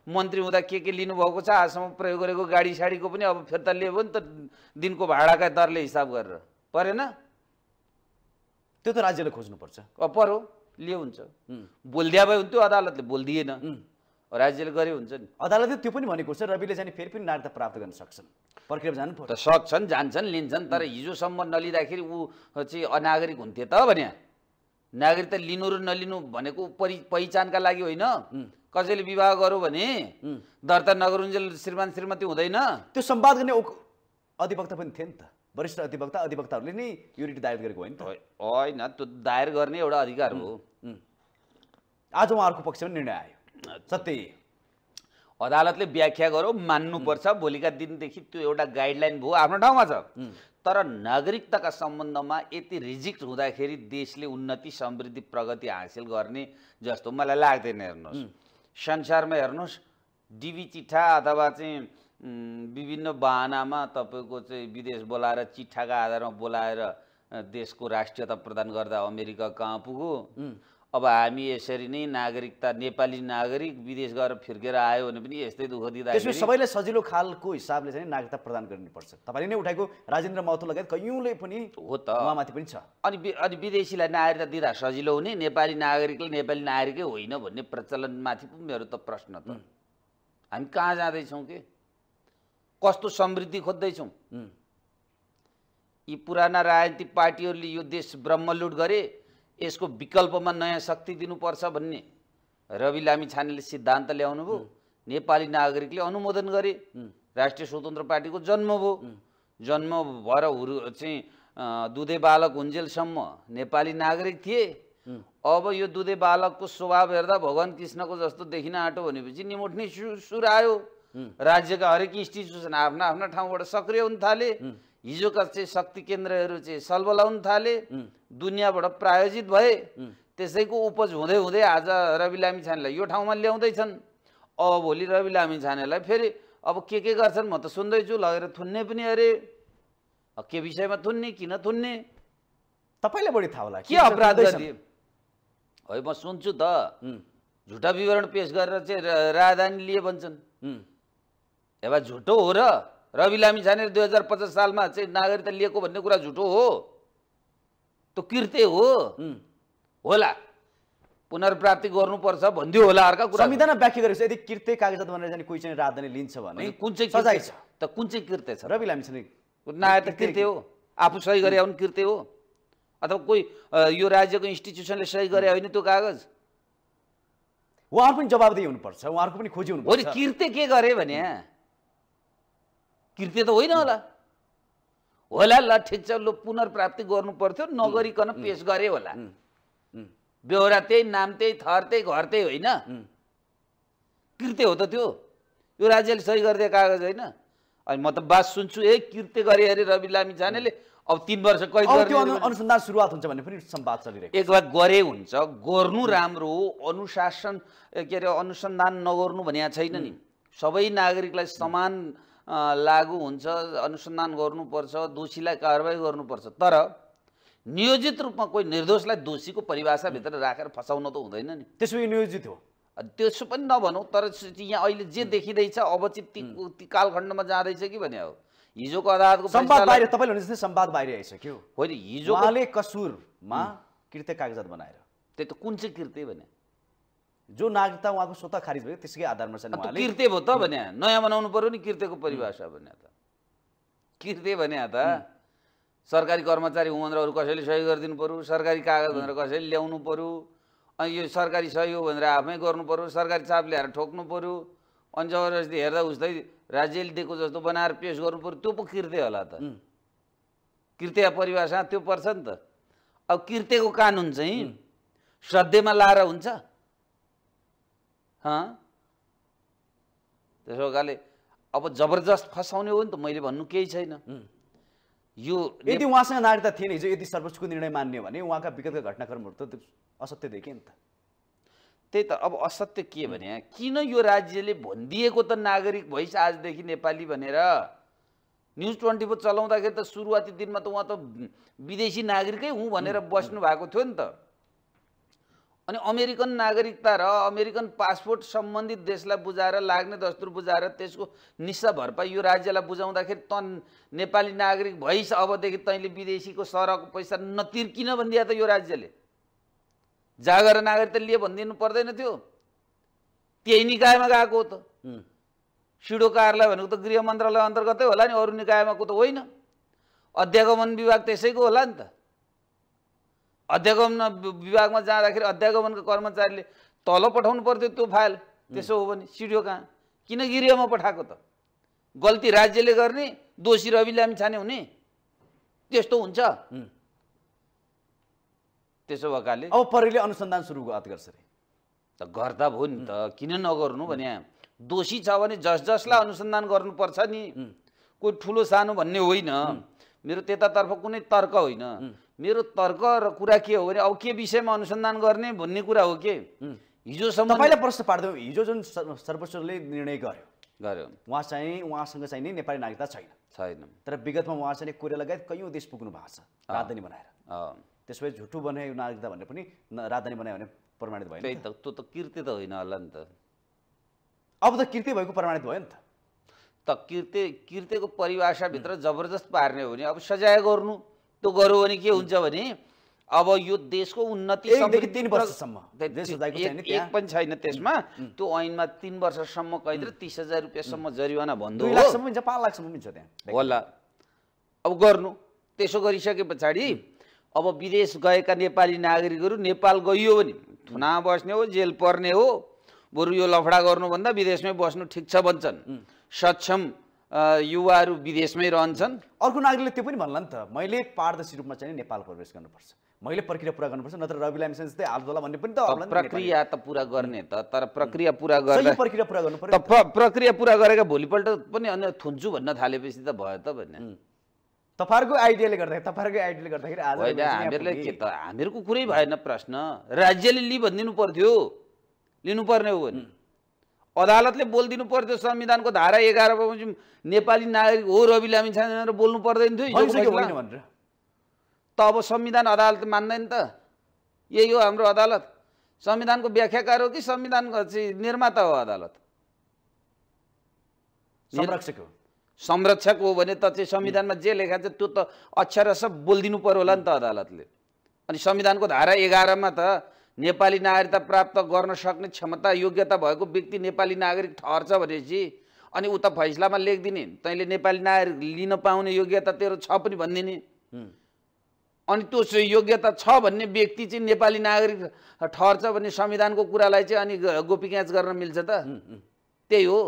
मन्त्री हुँदा के के लिनुभएको छ आजसम्म प्रयोग गरेको गाडी साडीको पनि अब फिर्ता लियो नि त दिनको भाडाका दरले हिसाब गरेर परेन त्यो त राज्यले खोज्नुपर्छ पर्यो लियो हुन्छ बोलिदिया भए त्यो अदालतले बोलिदिएन राज्यले गरे हुन्छ नि अदालतले त्यो पनि भनेको छ रविले जाने फेरि पनि नागरिकता प्राप्त गर्न सक्छन् प्रक्रिया जानु त सक्छन् जान्छन् लिन्छन् तर हिजोसम्म नलिँदाखेरि ऊ चाहिँ अनागरिक हुन्थे त भने नागरिकता लिनु र नलिनु भनेको परि पहिचानका लागि होइन कसैले विवाह गर्यो भने दर्ता नगरुन्जेल श्रीमान श्रीमती हुँदैन त्यो सम्वाद गर्ने अधिवक्ता पनि थिए नि त वरिष्ठ अधिवक्ता अधिवक्ताहरूले नै युनिट दायर गरेको होइन होइन त्यो दायर गर्ने एउटा अधिकार हो आज उहाँहरूको पक्षमा निर्णय आयो जति अदालतले व्याख्या गर्यो मान्नुपर्छ भोलिका दिनदेखि त्यो एउटा गाइडलाइन भयो आफ्नो ठाउँमा छ तर नागरिकताका सम्बन्धमा यति रिजिक्ट हुँदाखेरि देशले उन्नति समृद्धि प्रगति हासिल गर्ने जस्तो मलाई लाग्दैन हेर्नुहोस् संसारमा हेर्नुहोस् डिबी चिठा अथवा चाहिँ विभिन्न बाहनामा तपाईँको चाहिँ विदेश बोलाएर चिठाका आधारमा बोलाएर देशको राष्ट्रियता प्रदान गर्दा अमेरिका कहाँ पुग्यो अब हामी यसरी नै नागरिकता नेपाली नागरिक विदेश गएर फिर्केर आयो भने पनि यस्तै दुःख दिँदा सबैलाई सजिलो खालको हिसाबले चाहिँ नागरिकता प्रदान गर्नुपर्छ तपाईँले नै उठाएको राजेन्द्र महतो लगायत कैयौँले पनि हो त उहाँमाथि पनि छ अनि अनि विदेशीलाई नागरिकता दिँदा सजिलो हुने नेपाली नागरिकले नेपाली नागरिकै होइन भन्ने प्रचलनमाथि पो मेरो त प्रश्न त हामी कहाँ जाँदैछौँ के कस्तो समृद्धि खोज्दैछौँ यी पुराना राजनीतिक पार्टीहरूले यो देश ब्रह्मलुट गरे यसको विकल्पमा नयाँ शक्ति दिनुपर्छ भन्ने रवि लामी छानेले सिद्धान्त भयो नेपाली नागरिकले अनुमोदन गरे राष्ट्रिय स्वतन्त्र पार्टीको जन्म भयो जन्म भएर हुरु चाहिँ दुधे बालक हुन्जेलसम्म नेपाली नागरिक थिए अब यो दुधे बालकको स्वभाव हेर्दा भगवान् कृष्णको जस्तो देखिन आँटो भनेपछि निमुठ्ने सुर आयो राज्यका हरेक इन्स्टिट्युसन आफ्ना आफ्ना ठाउँबाट सक्रिय हुन थाले हिजोका चाहिँ शक्ति केन्द्रहरू चाहिँ सल्बलाउन थाले दुनियाँबाट प्रायोजित भए त्यसैको उपज हुँदै हुँदै आज रवि लामी छानेलाई यो ठाउँमा ल्याउँदैछन् अब भोलि रवि लामी छानेलाई फेरि अब के के गर्छन् म त सुन्दैछु लगेर थुन्ने पनि अरे के विषयमा थुन्ने किन थुन्ने तपाईँलाई बढी थाहा होला के अपराध गरिदिए है म सुन्छु त झुटा विवरण पेस गरेर चाहिँ राजधानी लिए भन्छन् एवा झुटो हो र रवि लामी छानेर दुई हजार पचास सालमा चाहिँ नागरिकता लिएको भन्ने कुरा झुटो हो त्यो कृत्य हो होला पुनर्प्राप्ति गर्नुपर्छ भनिदियो होला अर्का कुरा संविधान व्याख्या गरेको छ यदि कृत्य कागजात भनेर जाने कोही चाहिँ राजधानी लिन्छ भने कुन चाहिँ सजाय छ त कुन चाहिँ कृत्य छ रवि लामी छाने नागरिकता कृत्य हो आफू सही गरे आउनु कृत्य हो अथवा कोही यो राज्यको इन्स्टिट्युसनले सही गरे होइन त्यो कागज उहाँहरू पनि जवाबदेही हुनुपर्छ उहाँहरूको पनि खोजी हुनुपर्छ कृत्य के गरे भने कृत्य त होइन होला होला ल ठिक छ लो पुनर्प्राप्ति गर्नु पर्थ्यो नगरिकन पेस गरे होला बेहोरा त्यही नाम त्यही थर त्यही घर त्यही होइन कृत्य हो त त्यो यो राज्यले सही गरिदिएको कागज होइन अनि म त बास सुन्छु ए कृत्य गरे अरे रवि लामी छानेले अब तिन वर्ष कैद अनुसन्धान सुरुवात हुन्छ भने पनि सम्वाद चलिरहेको एक बात गरे हुन्छ गर्नु राम्रो हो अनुशासन के अरे अनुसन्धान नगर्नु भन्या छैन नि सबै नागरिकलाई समान लागू हुन्छ अनुसन्धान गर्नुपर्छ दोषीलाई कारवाही गर्नुपर्छ तर नियोजित रूपमा कोही निर्दोषलाई दोषीको परिभाषाभित्र राखेर फसाउन त हुँदैन नि त्यसो नियोजित हो त्यसो पनि नभनौँ तर यहाँ अहिले जे देखिँदैछ अब चाहिँ ती कालखण्डमा जाँदैछ कि भने हो हिजोको अदालतको सम्वाद बाहिर तपाईँले सम्वाद बाहिर आइसक्यो होइन हिजो कसुरमा कृत्य कागजात बनाएर त्यो त कुन चाहिँ कृत्य भने जो नागरिकता उहाँको स्वतः खारिज भयो त्यसकै आधारमा छ किर्ते भयो त भने नयाँ बनाउनु पर्यो नि किर्तेको परिभाषा भने त किर्ते भने त सरकारी कर्मचारी हुँ भनेर अरू कसैले सहयोग गरिदिनु पऱ्यो सरकारी कागज भनेर कसैले ल्याउनु पऱ्यो अनि यो सरकारी सहयोग भनेर आफै गर्नु पऱ्यो सरकारी चाप ल्याएर ठोक्नु पऱ्यो अनि जबरजस्ती हेर्दा उस्तै राज्यले दिएको जस्तो बनाएर पेस गर्नु पऱ्यो त्यो पो किर्ते होला त किर्ते परिभाषा त्यो पर्छ नि त अब किर्तेको कानुन चाहिँ श्रद्धेमा लाएर हुन्छ त्यसो कारणले अब जबरजस्त फसाउने हो नि त मैले भन्नु केही छैन यो यदि उहाँसँग नागरिकता थिएन हिजो यदि सर्वोच्चको निर्णय मान्ने भने उहाँका विगतका घटनाक्रमहरू त असत्य देखेँ नि त त्यही त अब असत्य के भने किन यो राज्यले भनिदिएको त नागरिक भइस आजदेखि नेपाली भनेर न्युज ट्वेन्टी फोर चलाउँदाखेरि त सुरुवाती दिनमा त उहाँ त विदेशी नागरिकै हुँ भनेर बस्नु भएको थियो नि त अनि अमेरिकन नागरिकता र अमेरिकन पासपोर्ट सम्बन्धित देशलाई बुझाएर लाग्ने दस्तुर बुझाएर त्यसको निस्सा भरपाई यो राज्यलाई बुझाउँदाखेरि त नेपाली नागरिक भइस अबदेखि तैँले विदेशीको सरको पैसा नतिर्किन भनिदिए त यो राज्यले जागर नागरिकता लिए भनिदिनु पर्दैन थियो त्यही निकायमा गएको हो त सिडो कार्यालय भनेको त गृह मन्त्रालय अन्तर्गतै होला नि अरू निकायमाको त होइन अध्यागमन विभाग त्यसैको होला नि त अध्यागमन विभागमा जाँदाखेरि अध्यागमनका कर्मचारीले तल पठाउनु पर्थ्यो त्यो फाइल त्यसो हो भने सिडियो कहाँ किन गिरियामा पठाएको त गल्ती राज्यले गर्ने दोषी रवि लामी छाने हुने त्यस्तो हुन्छ त्यसो भएकाले अब प्रहरीले अनुसन्धान सुरु गर्छ अरे त गर्दा भयो नि त किन नगर्नु भने दोषी छ भने जस जसलाई अनुसन्धान गर्नुपर्छ नि कोही ठुलो सानो भन्ने होइन मेरो त्यतातर्फ कुनै तर्क होइन मेरो तर्क र कुरा के हो भने अब के विषयमा अनुसन्धान गर्ने भन्ने कुरा हो के हिजोसम्म तपाईँलाई प्रश्न पार्दै हिजो जुन सर्वोच्चले निर्णय गर्यो गर्यो उहाँ चाहिँ उहाँसँग चाहिँ नि नेपाली नागरिकता छैन छैन तर विगतमा उहाँ चाहिँ कोरिया लगायत कैयौँ देश पुग्नु भएको छ राजधानी बनाएर त्यस भए झुटो बनायो नागरिकता भनेर पनि राजधानी बनायो भने प्रमाणित भयो त त्यो त कृति त होइन होला नि त अब त कृति भएको प्रमाणित भयो नि त त कृत्य कृत्यको परिभाषाभित्र जबरजस्त पार्ने हो भने अब सजाय गर्नु त्यो गऱ्यो भने के हुन्छ भने अब यो देशको उन्नति एक पनि छैन त्यसमा त्यो ऐनमा तिन वर्षसम्म कैद र तिस हजार रुपियाँसम्म जरिवाना भन्दै पाँच लाखसम्म छ त्यहाँ होला अब गर्नु त्यसो गरिसके पछाडि अब विदेश गएका नेपाली नागरिकहरू नेपाल गइयो भने थुना बस्ने हो जेल पर्ने हो बरु यो लफडा गर्नुभन्दा विदेशमै बस्नु ठिक छ भन्छन् सक्षम युवाहरू विदेशमै रहन्छन् अर्को नागरिकले त्यो पनि भन्ला नि त मैले पारदर्शी रूपमा चाहिँ नेपाल प्रवेश गर्नुपर्छ मैले प्रक्रिया पुरा गर्नुपर्छ नत्र रवि लामिसन जस्तै हाल होला भन्ने पनि त प्रक्रिया त पुरा गर्ने त तर प्रक्रिया पुरा गर्ने प्रक्रिया पुरा गर्नु पर्यो प्रक्रिया पुरा गरेका भोलिपल्ट पनि अन्य थुन्छु भन्न थालेपछि त भयो त भने तपाईँहरूको आइडियाले गर्दाखेरि तपाईँहरूको आइडियाले गर्दाखेरि होइन हामीहरूले के त हामीहरूको कुरै भएन प्रश्न राज्यले लि भनिदिनु पर्थ्यो लिनुपर्ने हो भने अदालतले बोलिदिनु पर्थ्यो संविधानको धारा एघार बमोजिम नेपाली नागरिक हो रवि लामी छैन भनेर बोल्नु पर्दैन थियो भनेर त अब संविधान अदालत मान्दैन त यही हो हाम्रो अदालत संविधानको व्याख्याकार हो कि संविधानको चाहिँ निर्माता हो अदालत संरक्षक हो संरक्षक हो भने त चाहिँ संविधानमा जे लेखा छ त्यो त अक्षर सब बोलिदिनु पर्यो होला नि त अदालतले अनि संविधानको धारा एघारमा त नेपाली नागरिकता प्राप्त गर्न सक्ने क्षमता योग्यता भएको व्यक्ति नेपाली नागरिक ठहर्छ भनेपछि अनि उता फैसलामा लेखिदिने तैँले नेपाली नागरिक लिन पाउने योग्यता तेरो छ पनि भनिदिने अनि त्यो योग्यता छ भन्ने व्यक्ति चाहिँ नेपाली नागरिक ठहर्छ भन्ने संविधानको कुरालाई चाहिँ अनि गोपी क्याच गर्न मिल्छ त त्यही हो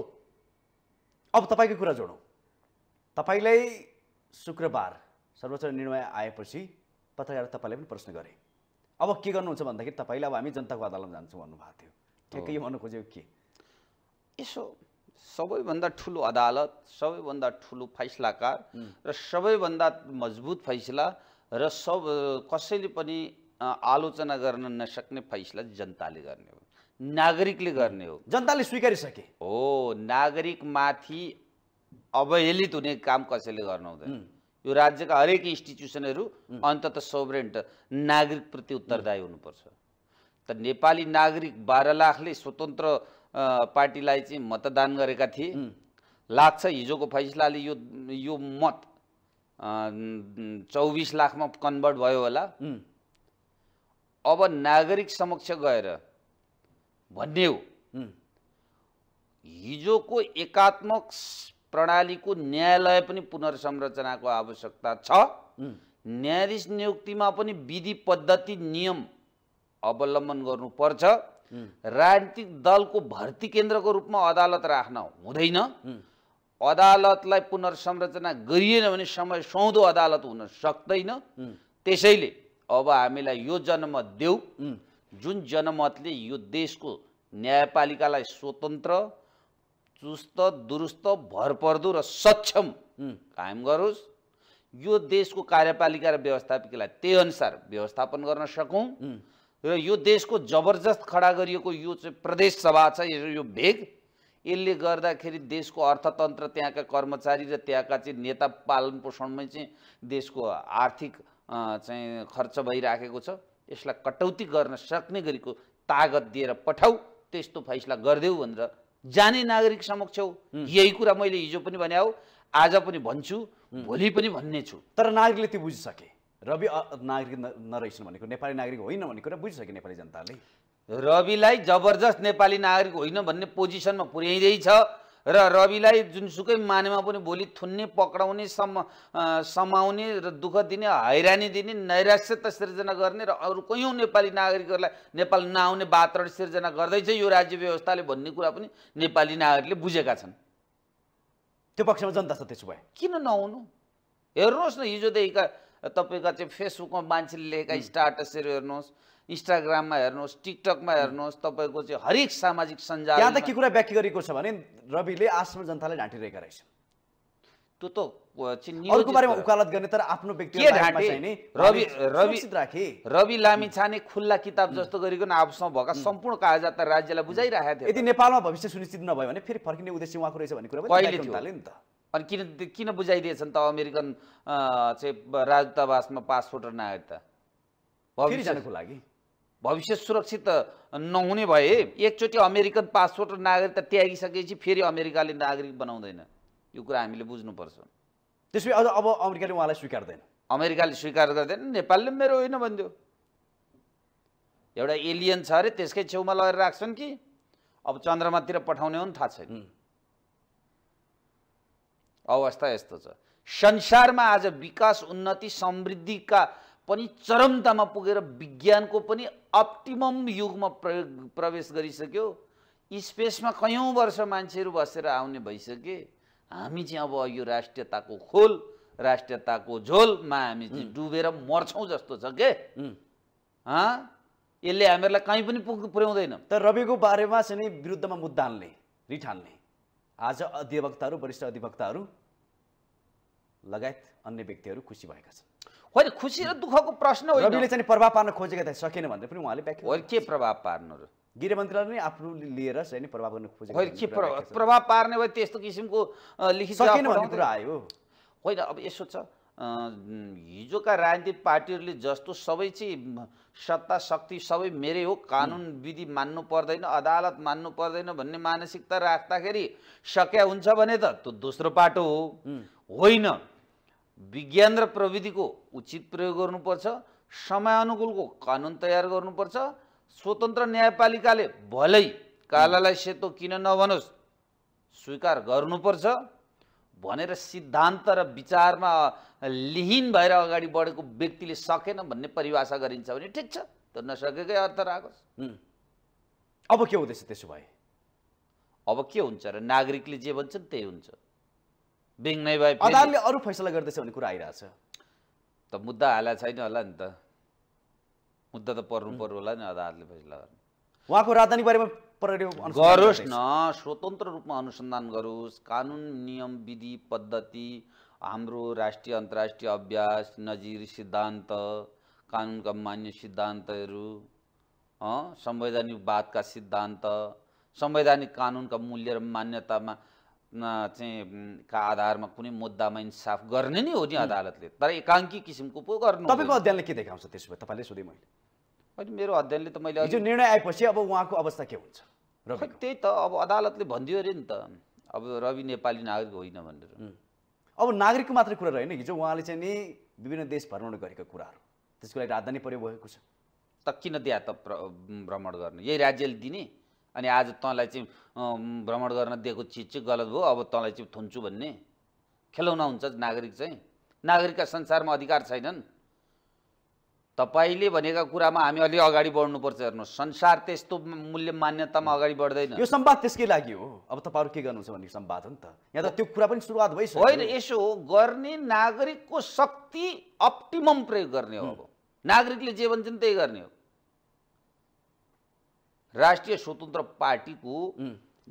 अब तपाईँको कुरा जोडौँ तपाईँलाई शुक्रबार सर्वोच्च निर्णय आएपछि पत्रकार तपाईँलाई पनि प्रश्न गरेँ अब के गर्नुहुन्छ भन्दाखेरि तपाईँले अब हामी जनताको अदालतमा जान्छौँ भन्नुभएको थियो ठ्याक्कै यो भन्नु खोज्यो के यसो सबैभन्दा ठुलो अदालत सबैभन्दा ठुलो फैसलाकार र सबैभन्दा मजबुत फैसला र सब कसैले पनि आलोचना गर्न नसक्ने फैसला जनताले गर्ने हो नागरिकले गर्ने हो जनताले स्वीकारिसके हो नागरिकमाथि अवहेलित हुने काम कसैले गर्नु हुँदैन यो राज्यका हरेक इन्स्टिट्युसनहरू अन्तत सोभरेन्ट नागरिकप्रति उत्तरदायी हुनुपर्छ त नेपाली नागरिक बाह्र लाखले स्वतन्त्र पार्टीलाई चाहिँ मतदान गरेका थिए लाग्छ हिजोको फैसलाले यो यो मत चौबिस लाखमा कन्भर्ट भयो होला अब नागरिक समक्ष गएर भन्ने हो हिजोको एकात्मक प्रणालीको न्यायालय पनि पुनर्संरचनाको आवश्यकता छ न्यायाधीश नियुक्तिमा पनि विधि पद्धति नियम अवलम्बन गर्नुपर्छ राजनीतिक दलको भर्ती केन्द्रको रूपमा अदालत राख्न हुँदैन अदालतलाई पुनर्संरचना गरिएन भने समय सौधो अदालत हुन सक्दैन त्यसैले अब हामीलाई यो जनमत देऊ जुन जनमतले यो देशको न्यायपालिकालाई स्वतन्त्र चुस्त दुरुस्त भरपर्दो र सक्षम कायम गरोस् यो देशको कार्यपालिका र व्यवस्थापिकालाई त्यही अनुसार व्यवस्थापन गर्न सकौँ र यो देशको जबरजस्त खडा गरिएको यो चाहिँ प्रदेश सभा छ यो भेग यसले गर्दाखेरि देशको अर्थतन्त्र त्यहाँका कर्मचारी र त्यहाँका चाहिँ नेता पालन पोषणमै चाहिँ देशको आर्थिक चाहिँ खर्च भइराखेको छ यसलाई कटौती गर्न सक्ने गरीको तागत दिएर पठाऊ त्यस्तो फैसला गरिदेऊ भनेर जाने नागरिक समक्ष हो यही कुरा मैले हिजो पनि भने हो आज पनि भन्छु भोलि पनि भन्ने छु तर नागरिकले त्यो बुझिसके रवि नागरिक नरहेछन् भनेको नेपाली नागरिक होइन भन्ने कुरा बुझिसके नेपाली जनताले रविलाई जबरजस्त नेपाली नागरिक होइन भन्ने पोजिसनमा पुर्याइँदैछ र रविलाई जुनसुकै मानेमा पनि भोलि थुन्ने पक्राउने सम समाउने र दुःख दिने हैरानी दिने नैराश्यता सिर्जना गर्ने र अरू कैयौँ नेपाली नागरिकहरूलाई नेपाल नआउने वातावरण सिर्जना गर्दैछ यो राज्य व्यवस्थाले भन्ने कुरा पनि नेपाली नागरिकले बुझेका छन् त्यो पक्षमा जनता छ त्यसो भए किन नहुनु हेर्नुहोस् न हिजोदेखिका तपाईँका चाहिँ फेसबुकमा मान्छेले लेखेका स्टाटसहरू हेर्नुहोस् इन्स्टाग्राममा हेर्नुहोस् टिकटकमा हेर्नुहोस् तपाईँको चाहिँ हरेक सामाजिक सञ्जाल यहाँ त के कुरा व्याख्या गरेको छ भने रविले आश्रम जनतालाई ढाँटिरहेका रहेछ त्यो त अर्को बारेमा उकालत गर्ने तर आफ्नो व्यक्ति रवि रवि राखे रवि लामी छाने खुल्ला किताब जस्तो गरिकन आफूसँग भएका सम्पूर्ण कागजात राज्यलाई बुझाइरहेको थियो यदि नेपालमा भविष्य सुनिश्चित नभयो भने फेरि फर्किने उद्देश्य उहाँको रहेछ भन्ने कुरा कहिले थियो नि त अनि किन किन बुझाइदिएछन् त अमेरिकन चाहिँ राजदूतावासमा पासपोर्ट र नागरिकता भविष्यको लागि भविष्य सुरक्षित नहुने भए एकचोटि अमेरिकन पासपोर्ट र नागरिकता त्यागिसकेपछि फेरि अमेरिकाले नागरिक बनाउँदैन यो कुरा हामीले बुझ्नुपर्छ त्यसो अझ अब अमेरिकाले उहाँलाई स्वीकार्दैन अमेरिकाले स्वीकार गर्दैन नेपालले पनि मेरो होइन भनिदियो एउटा एलियन छ अरे त्यसकै छेउमा लगेर राख्छन् कि अब चन्द्रमातिर पठाउने हो नि थाहा छैन अवस्था यस्तो छ संसारमा आज विकास उन्नति समृद्धिका पनि चरमतामा पुगेर विज्ञानको पनि अप्टिमम युगमा प्रवेश गरिसक्यो स्पेसमा कयौँ वर्ष मान्छेहरू बसेर आउने भइसके हामी चाहिँ अब यो राष्ट्रियताको खोल राष्ट्रियताको झोलमा हामी चाहिँ डुबेर मर्छौँ जस्तो छ के यसले हामीहरूलाई कहीँ पनि पुग पुर्याउँदैन तर रविको बारेमा चाहिँ विरुद्धमा मुद्दा हाल्ने रिट हाल्ने आज अधिवक्ताहरू वरिष्ठ अधिवक्ताहरू लगायत अन्य व्यक्तिहरू खुसी भएका छन् होइन खुसी र दुःखको प्रश्न हो रविले चाहिँ प्रभाव पार्न खोजेका त सकेन भनेर पनि उहाँले व्याख्या होइन के प्रभाव पार्नु र गृहमन्त्रीलाई नै आफ्नो लिएर चाहिँ प्रभाव गर्न खोजेको होइन के प्रभाव पार्ने भयो त्यस्तो किसिमको लिखित सकेन भन्ने कुरा आयो होइन अब यसो छ हिजोका राजनीतिक पार्टीहरूले जस्तो सबै चाहिँ सत्ता शक्ति सबै मेरै हो कानुन विधि मान्नु पर्दैन अदालत मान्नु पर्दैन भन्ने मानसिकता राख्दाखेरि सक्या हुन्छ भने त त्यो दोस्रो पाटो हो होइन विज्ञान र प्रविधिको उचित प्रयोग गर्नुपर्छ समयअनुकूलको कानुन तयार गर्नुपर्छ स्वतन्त्र न्यायपालिकाले भलै कालालाई सेतो किन नभनोस् स्वीकार गर्नुपर्छ भनेर सिद्धान्त र विचारमा लिहीन भएर अगाडि बढेको व्यक्तिले सकेन भन्ने परिभाषा गरिन्छ भने ठिक छ त नसकेकै अर्थ राखोस् अब के हुँदैछ त्यसो भए अब के हुन्छ र नागरिकले जे भन्छन् त्यही हुन्छ नै भए अदालतले अरू फैसला गर्दैछ भन्ने कुरा आइरहेछ त मुद्दा हाले छैन होला नि त मुद्दा त पर्नु पर्यो होला नि अदालतले फैसला गर्ने उहाँको राजधानी बारेमा गरोस् न स्वतन्त्र रूपमा अनुसन्धान गरोस् कानुन नियम विधि पद्धति हाम्रो राष्ट्रिय अन्तर्राष्ट्रिय अभ्यास नजिर सिद्धान्त कानुनका मान्य सिद्धान्तहरू संवैधानिक बातका सिद्धान्त संवैधानिक कानुनका मूल्य र मान्यतामा चाहिँ का आधारमा कुनै मुद्दामा इन्साफ गर्ने नै हो नि अदालतले तर एकाङ्की किसिमको पो गर्नु तपाईँको अध्ययनले के देखाउँछ त्यसो भए तपाईँले सोधेँ मैले अहिले मेरो अध्ययनले त मैले हिजो निर्णय आएपछि अब उहाँको अवस्था के हुन्छ र त्यही त अब अदालतले भनिदियो अरे नि त अब रवि नेपाली नागरिक होइन भनेर अब नागरिकको मात्रै कुरा रहेन हिजो उहाँले चाहिँ नि विभिन्न देश भ्रमण गरेको कुराहरू त्यसको लागि राजधानी प्रयोग भएको छ त किन दिया त भ्रमण गर्ने यही राज्यले दिने अनि आज तँलाई चाहिँ भ्रमण गर्न दिएको चिज चाहिँ गलत भयो अब तँलाई चाहिँ थुन्छु भन्ने खेलाउन हुन्छ नागरिक चाहिँ नागरिकका संसारमा अधिकार छैनन् तपाईँले भनेका कुरामा हामी अलि अगाडि बढ्नुपर्छ हेर्नु संसार त्यस्तो मूल्य मान्यतामा अगाडि बढ्दैन यो सम्वाद त्यसकै लागि हो अब तपाईँहरू के गर्नुहुन्छ भन्ने सम्वाद हो नि त यहाँ त त्यो कुरा पनि सुरुवात भइसक्यो होइन यसो हो गर्ने नागरिकको शक्ति अप्टिमम प्रयोग गर्ने हो अब नागरिकले जीवन भन्छन् त्यही गर्ने हो राष्ट्रिय स्वतन्त्र पार्टीको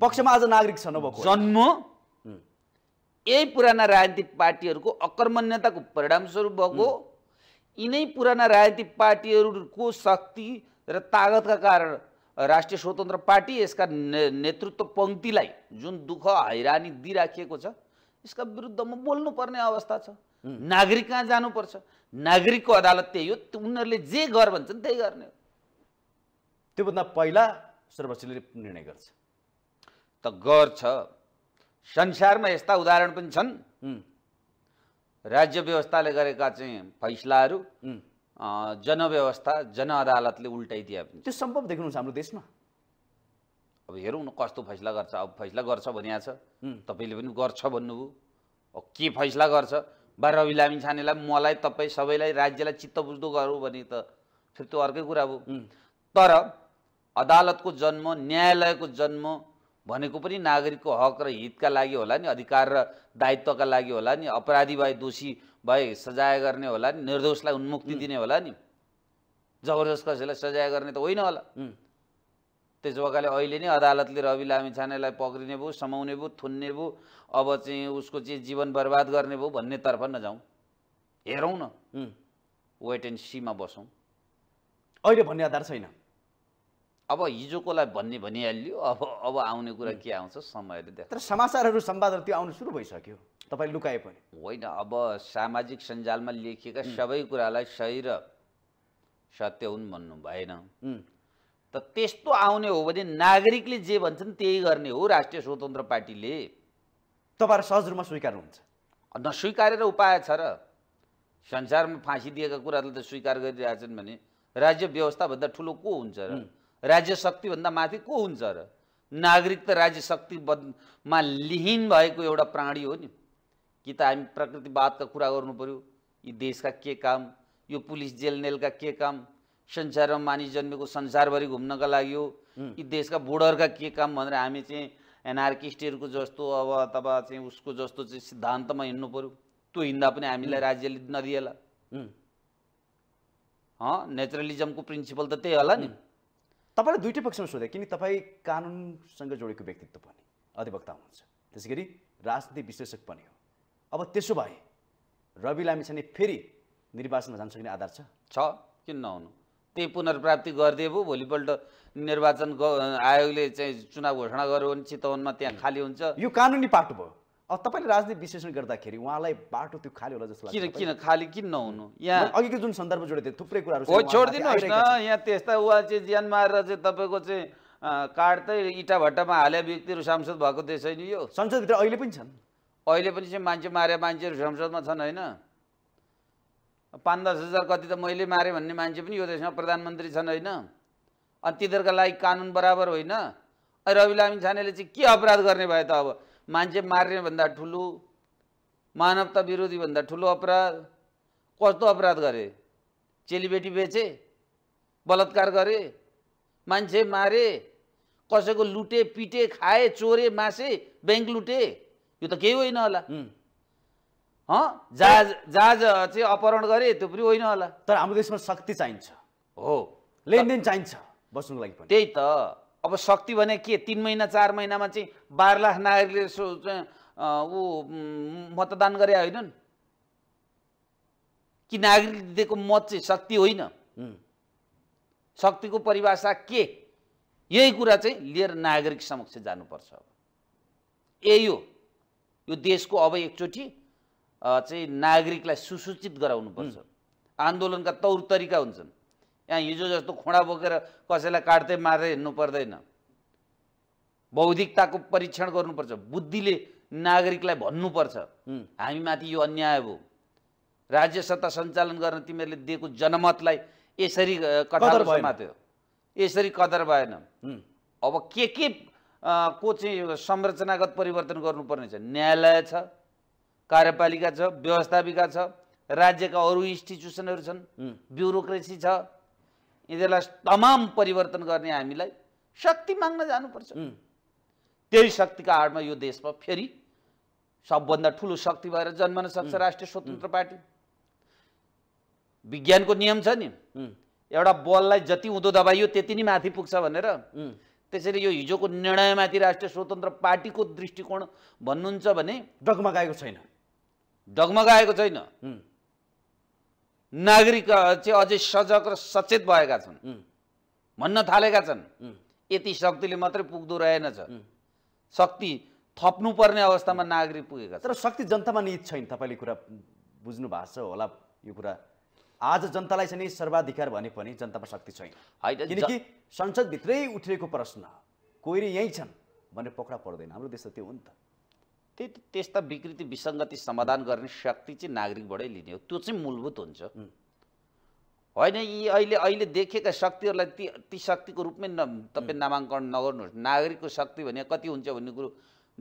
पक्षमा आज नागरिक छ नभएको जन्म यही पुराना राजनीतिक पार्टीहरूको अकर्मण्यताको परिणामस्वरूप भएको यिनै पुराना राजनीतिक पार्टीहरूको शक्ति र तागतका कारण राष्ट्रिय स्वतन्त्र पार्टी यसका नेतृत्व पङ्क्तिलाई जुन दुःख हैरानी दिइराखिएको छ यसका विरुद्धमा बोल्नुपर्ने अवस्था छ नागरिक कहाँ जानुपर्छ नागरिकको अदालत त्यही हो उनीहरूले जे गर भन्छन् त्यही गर्ने त्योभन्दा पहिला सर्वोच्चले निर्णय गर्छ त गर्छ संसारमा यस्ता उदाहरण पनि छन् राज्य व्यवस्थाले गरेका चाहिँ फैसलाहरू जनव्यवस्था जन अदालतले उल्टाइदिए पनि त्यो सम्भव देख्नुहुन्छ हाम्रो देशमा अब हेरौँ न कस्तो फैसला गर्छ अब फैसला गर्छ भनिया छ तपाईँले पनि गर्छ भन्नुभयो के फैसला गर्छ बा रवि लामी छानेलाई मलाई तपाईँ सबैलाई राज्यलाई चित्त बुझ्दो गरौँ भने त फेरि त्यो अर्कै कुरा हो तर अदालतको जन्म न्यायालयको जन्म भनेको पनि नागरिकको हक र हितका लागि होला नि अधिकार र दायित्वका लागि होला नि अपराधी भए दोषी भए सजाय गर्ने होला नि निर्दोषलाई उन्मुक्ति दिने होला नि जबरजस्त कसैलाई सजाय गर्ने त होइन होला त्यसो प्रकारले अहिले नै अदालतले रवि लामी छानेलाई पक्रिने भयो समाउने भयो थुन्ने भयो अब चाहिँ उसको चाहिँ जीवन बर्बाद गर्ने भयो भन्नेतर्फ नजाउँ हेरौँ न वेट एन्ड सीमा बसौँ अहिले भन्ने आधार छैन अब हिजोकोलाई भन्ने भनिहाल्यो अब अब आउने कुरा के आउँछ समयले देख्छ तर समाचारहरू सम्पादन त्यो आउनु सुरु भइसक्यो तपाईँ लुकाए पनि होइन अब सामाजिक सञ्जालमा लेखिएका सबै कुरालाई सही र सत्य हुन् भन्नु भएन त त्यस्तो आउने हो भने नागरिकले जे भन्छन् त्यही गर्ने हो राष्ट्रिय स्वतन्त्र पार्टीले तपाईँहरू सहज रूपमा स्वीकार्नुहुन्छ नस्वीकारेर उपाय छ र संसारमा फाँसी दिएका कुरालाई त स्वीकार गरिरहेछन् भने राज्य व्यवस्थाभन्दा ठुलो को हुन्छ र राज्य शक्तिभन्दा माथि को हुन्छ र नागरिक त राज्य शक्ति बदमा लिहीन भएको एउटा प्राणी हो नि कि त हामी प्रकृतिवादका कुरा गर्नु पऱ्यो यी देशका के काम यो पुलिस जेल नेलका के काम संसारमा मानिस जन्मेको संसारभरि घुम्नका लागि हो यी देशका बोर्डरका के काम भनेर हामी चाहिँ एनआरकिस्टहरूको जस्तो अब अथवा चाहिँ उसको जस्तो चाहिँ सिद्धान्तमा हिँड्नु पऱ्यो त्यो हिँड्दा पनि हामीलाई राज्यले नदिएला नेचुरलिजमको प्रिन्सिपल त त्यही होला नि तपाईँलाई दुइटै पक्षमा सोधेँ किनकि तपाईँ कानुनसँग जोडेको व्यक्तित्व पनि अधिवक्ता हुनुहुन्छ त्यसै गरी राजनीति विश्लेषक पनि हो अब त्यसो भए रवि लामी लामिछाने फेरि निर्वाचनमा जान सक्ने आधार छ किन नहुनु त्यही पुनर्प्राप्ति गरिदिए पो भोलिपल्ट निर्वाचन आयोगले चाहिँ चुनाव घोषणा गर्यो भने चितवनमा त्यहाँ खाली हुन्छ यो कानुनी पाटो भयो अब तपाईँले राजनीति विश्लेषण गर्दाखेरि उहाँलाई बाटो त्यो खाली होला जस्तो किन किन खाली किन नहुनु यहाँ अघिको जुन सन्दर्भ जोडेको थियो थुप्रै कुराहरू छोडिदिनुहोस् न यहाँ त्यस्ता उहाँ चाहिँ ज्यान मारेर चाहिँ तपाईँको चाहिँ कार्ड त इटा भट्टामा हाले व्यक्तिहरू सांसद भएको देश छैन यो संसदभित्र अहिले पनि छन् अहिले पनि चाहिँ मान्छे मारे मान्छेहरू संसदमा छन् होइन पाँच दस हजार कति त मैले मारेँ भन्ने मान्छे पनि यो देशमा प्रधानमन्त्री छन् होइन अनि तिनीहरूका लागि कानुन बराबर होइन अनि रवि लामी छानेले चाहिँ के अपराध गर्ने भयो त अब मान्छे मार्ने भन्दा ठुलो मानवता विरोधीभन्दा ठुलो अपराध कस्तो अपराध गरे चेलीबेटी बेचे बलात्कार गरे मान्छे मारे कसैको लुटे पिटे खाए चोरे मासे ब्याङ्क लुटे यो त केही होइन होला हँ जहाज जहाज चाहिँ अपहरण गरे त्यो पनि होइन होला तर हाम्रो देशमा शक्ति चाहिन्छ हो लेनदेन चाहिन्छ बस्नुको लागि त्यही त अब शक्ति भने के तिन महिना चार महिनामा चाहिँ बाह्र लाख नागरिकले ऊ मतदान गरे होइनन् कि नागरिकले दिएको मत चाहिँ शक्ति होइन शक्तिको परिभाषा के यही कुरा चाहिँ लिएर नागरिक समक्ष जानुपर्छ अब यही हो यो देशको अब एकचोटि चाहिँ नागरिकलाई सुसूचित गराउनुपर्छ आन्दोलनका तौर तरिका हुन्छन् यहाँ हिजो जस्तो खुँडा बोकेर कसैलाई काट्दै मार्दै हिँड्नु पर्दैन बौद्धिकताको परीक्षण गर्नुपर्छ बुद्धिले नागरिकलाई भन्नुपर्छ हामीमाथि यो अन्याय हो राज्य सत्ता सञ्चालन गर्न तिमीहरूले दिएको जनमतलाई यसरी कदर समात्यो यसरी कदर भएन अब के के को चाहिँ संरचनागत परिवर्तन गर्नुपर्ने छ न्यायालय छ कार्यपालिका छ व्यवस्थापिका छ राज्यका अरू इन्स्टिट्युसनहरू छन् ब्युरोक्रेसी छ यिनीहरूलाई तमाम परिवर्तन गर्ने हामीलाई शक्ति माग्न जानुपर्छ त्यही शक्तिको आडमा यो देशमा फेरि सबभन्दा ठुलो शक्ति भएर जन्मन सक्छ राष्ट्रिय स्वतन्त्र पार्टी विज्ञानको नियम छ नि एउटा बललाई जति उँधो दबाइयो त्यति नै माथि पुग्छ भनेर त्यसरी यो हिजोको निर्णयमाथि राष्ट्रिय स्वतन्त्र पार्टीको दृष्टिकोण भन्नुहुन्छ भने डगमगाएको छैन डगमगाएको छैन नागरिक चाहिँ अझै सजग र सचेत भएका छन् भन्न थालेका छन् यति शक्तिले मात्रै पुग्दो रहेनछ शक्ति थप्नुपर्ने अवस्थामा नागरिक पुगेका छन् तर शक्ति जनतामा निहित छैन तपाईँले कुरा बुझ्नु भएको छ होला यो कुरा आज जनतालाई चाहिँ नि सर्वाधिकार भने पनि जनतामा शक्ति छैन होइन किनकि संसदभित्रै उठेको प्रश्न कोइरी यहीँ छन् भनेर पक्रा पर्दैन हाम्रो देश त त्यो हो नि त त्यही त त्यस्ता विकृति विसङ्गति समाधान गर्ने शक्ति चाहिँ नागरिकबाटै लिने हो त्यो चाहिँ मूलभूत हुन्छ होइन यी अहिले अहिले देखेका शक्तिहरूलाई ती ती शक्तिको रूपमै न तपाईँ नामाङ्कन नगर्नुहोस् नागरिकको शक्ति भने कति हुन्छ भन्ने कुरो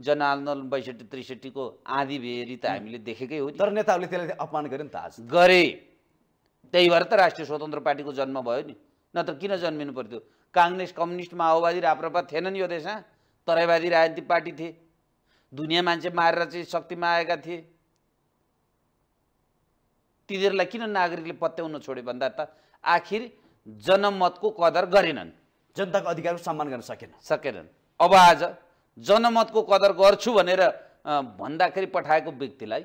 जनआन्दोलन बैसठी त्रिसठीको आँधी भेरी त हामीले देखेकै हो तर नेताहरूले त्यसलाई अपमान गरे नि त आज गरे त्यही भएर त राष्ट्रिय स्वतन्त्र पार्टीको जन्म भयो नि नत्र किन जन्मिनु पर्थ्यो काङ्ग्रेस कम्युनिस्ट माओवादी राप्रपा थिएनन् यो देशमा तराईवादी राजनीतिक पार्टी थिए दुनियाँ मान्छे मारेर चाहिँ शक्तिमा आएका थिए तिनीहरूलाई किन नागरिकले पत्याउन छोड्यो भन्दा त आखिर जनमतको कदर गरेनन् जनताको अधिकारको सम्मान गर्न सकेन सकेनन् अब आज जनमतको कदर गर्छु भनेर भन्दाखेरि पठाएको व्यक्तिलाई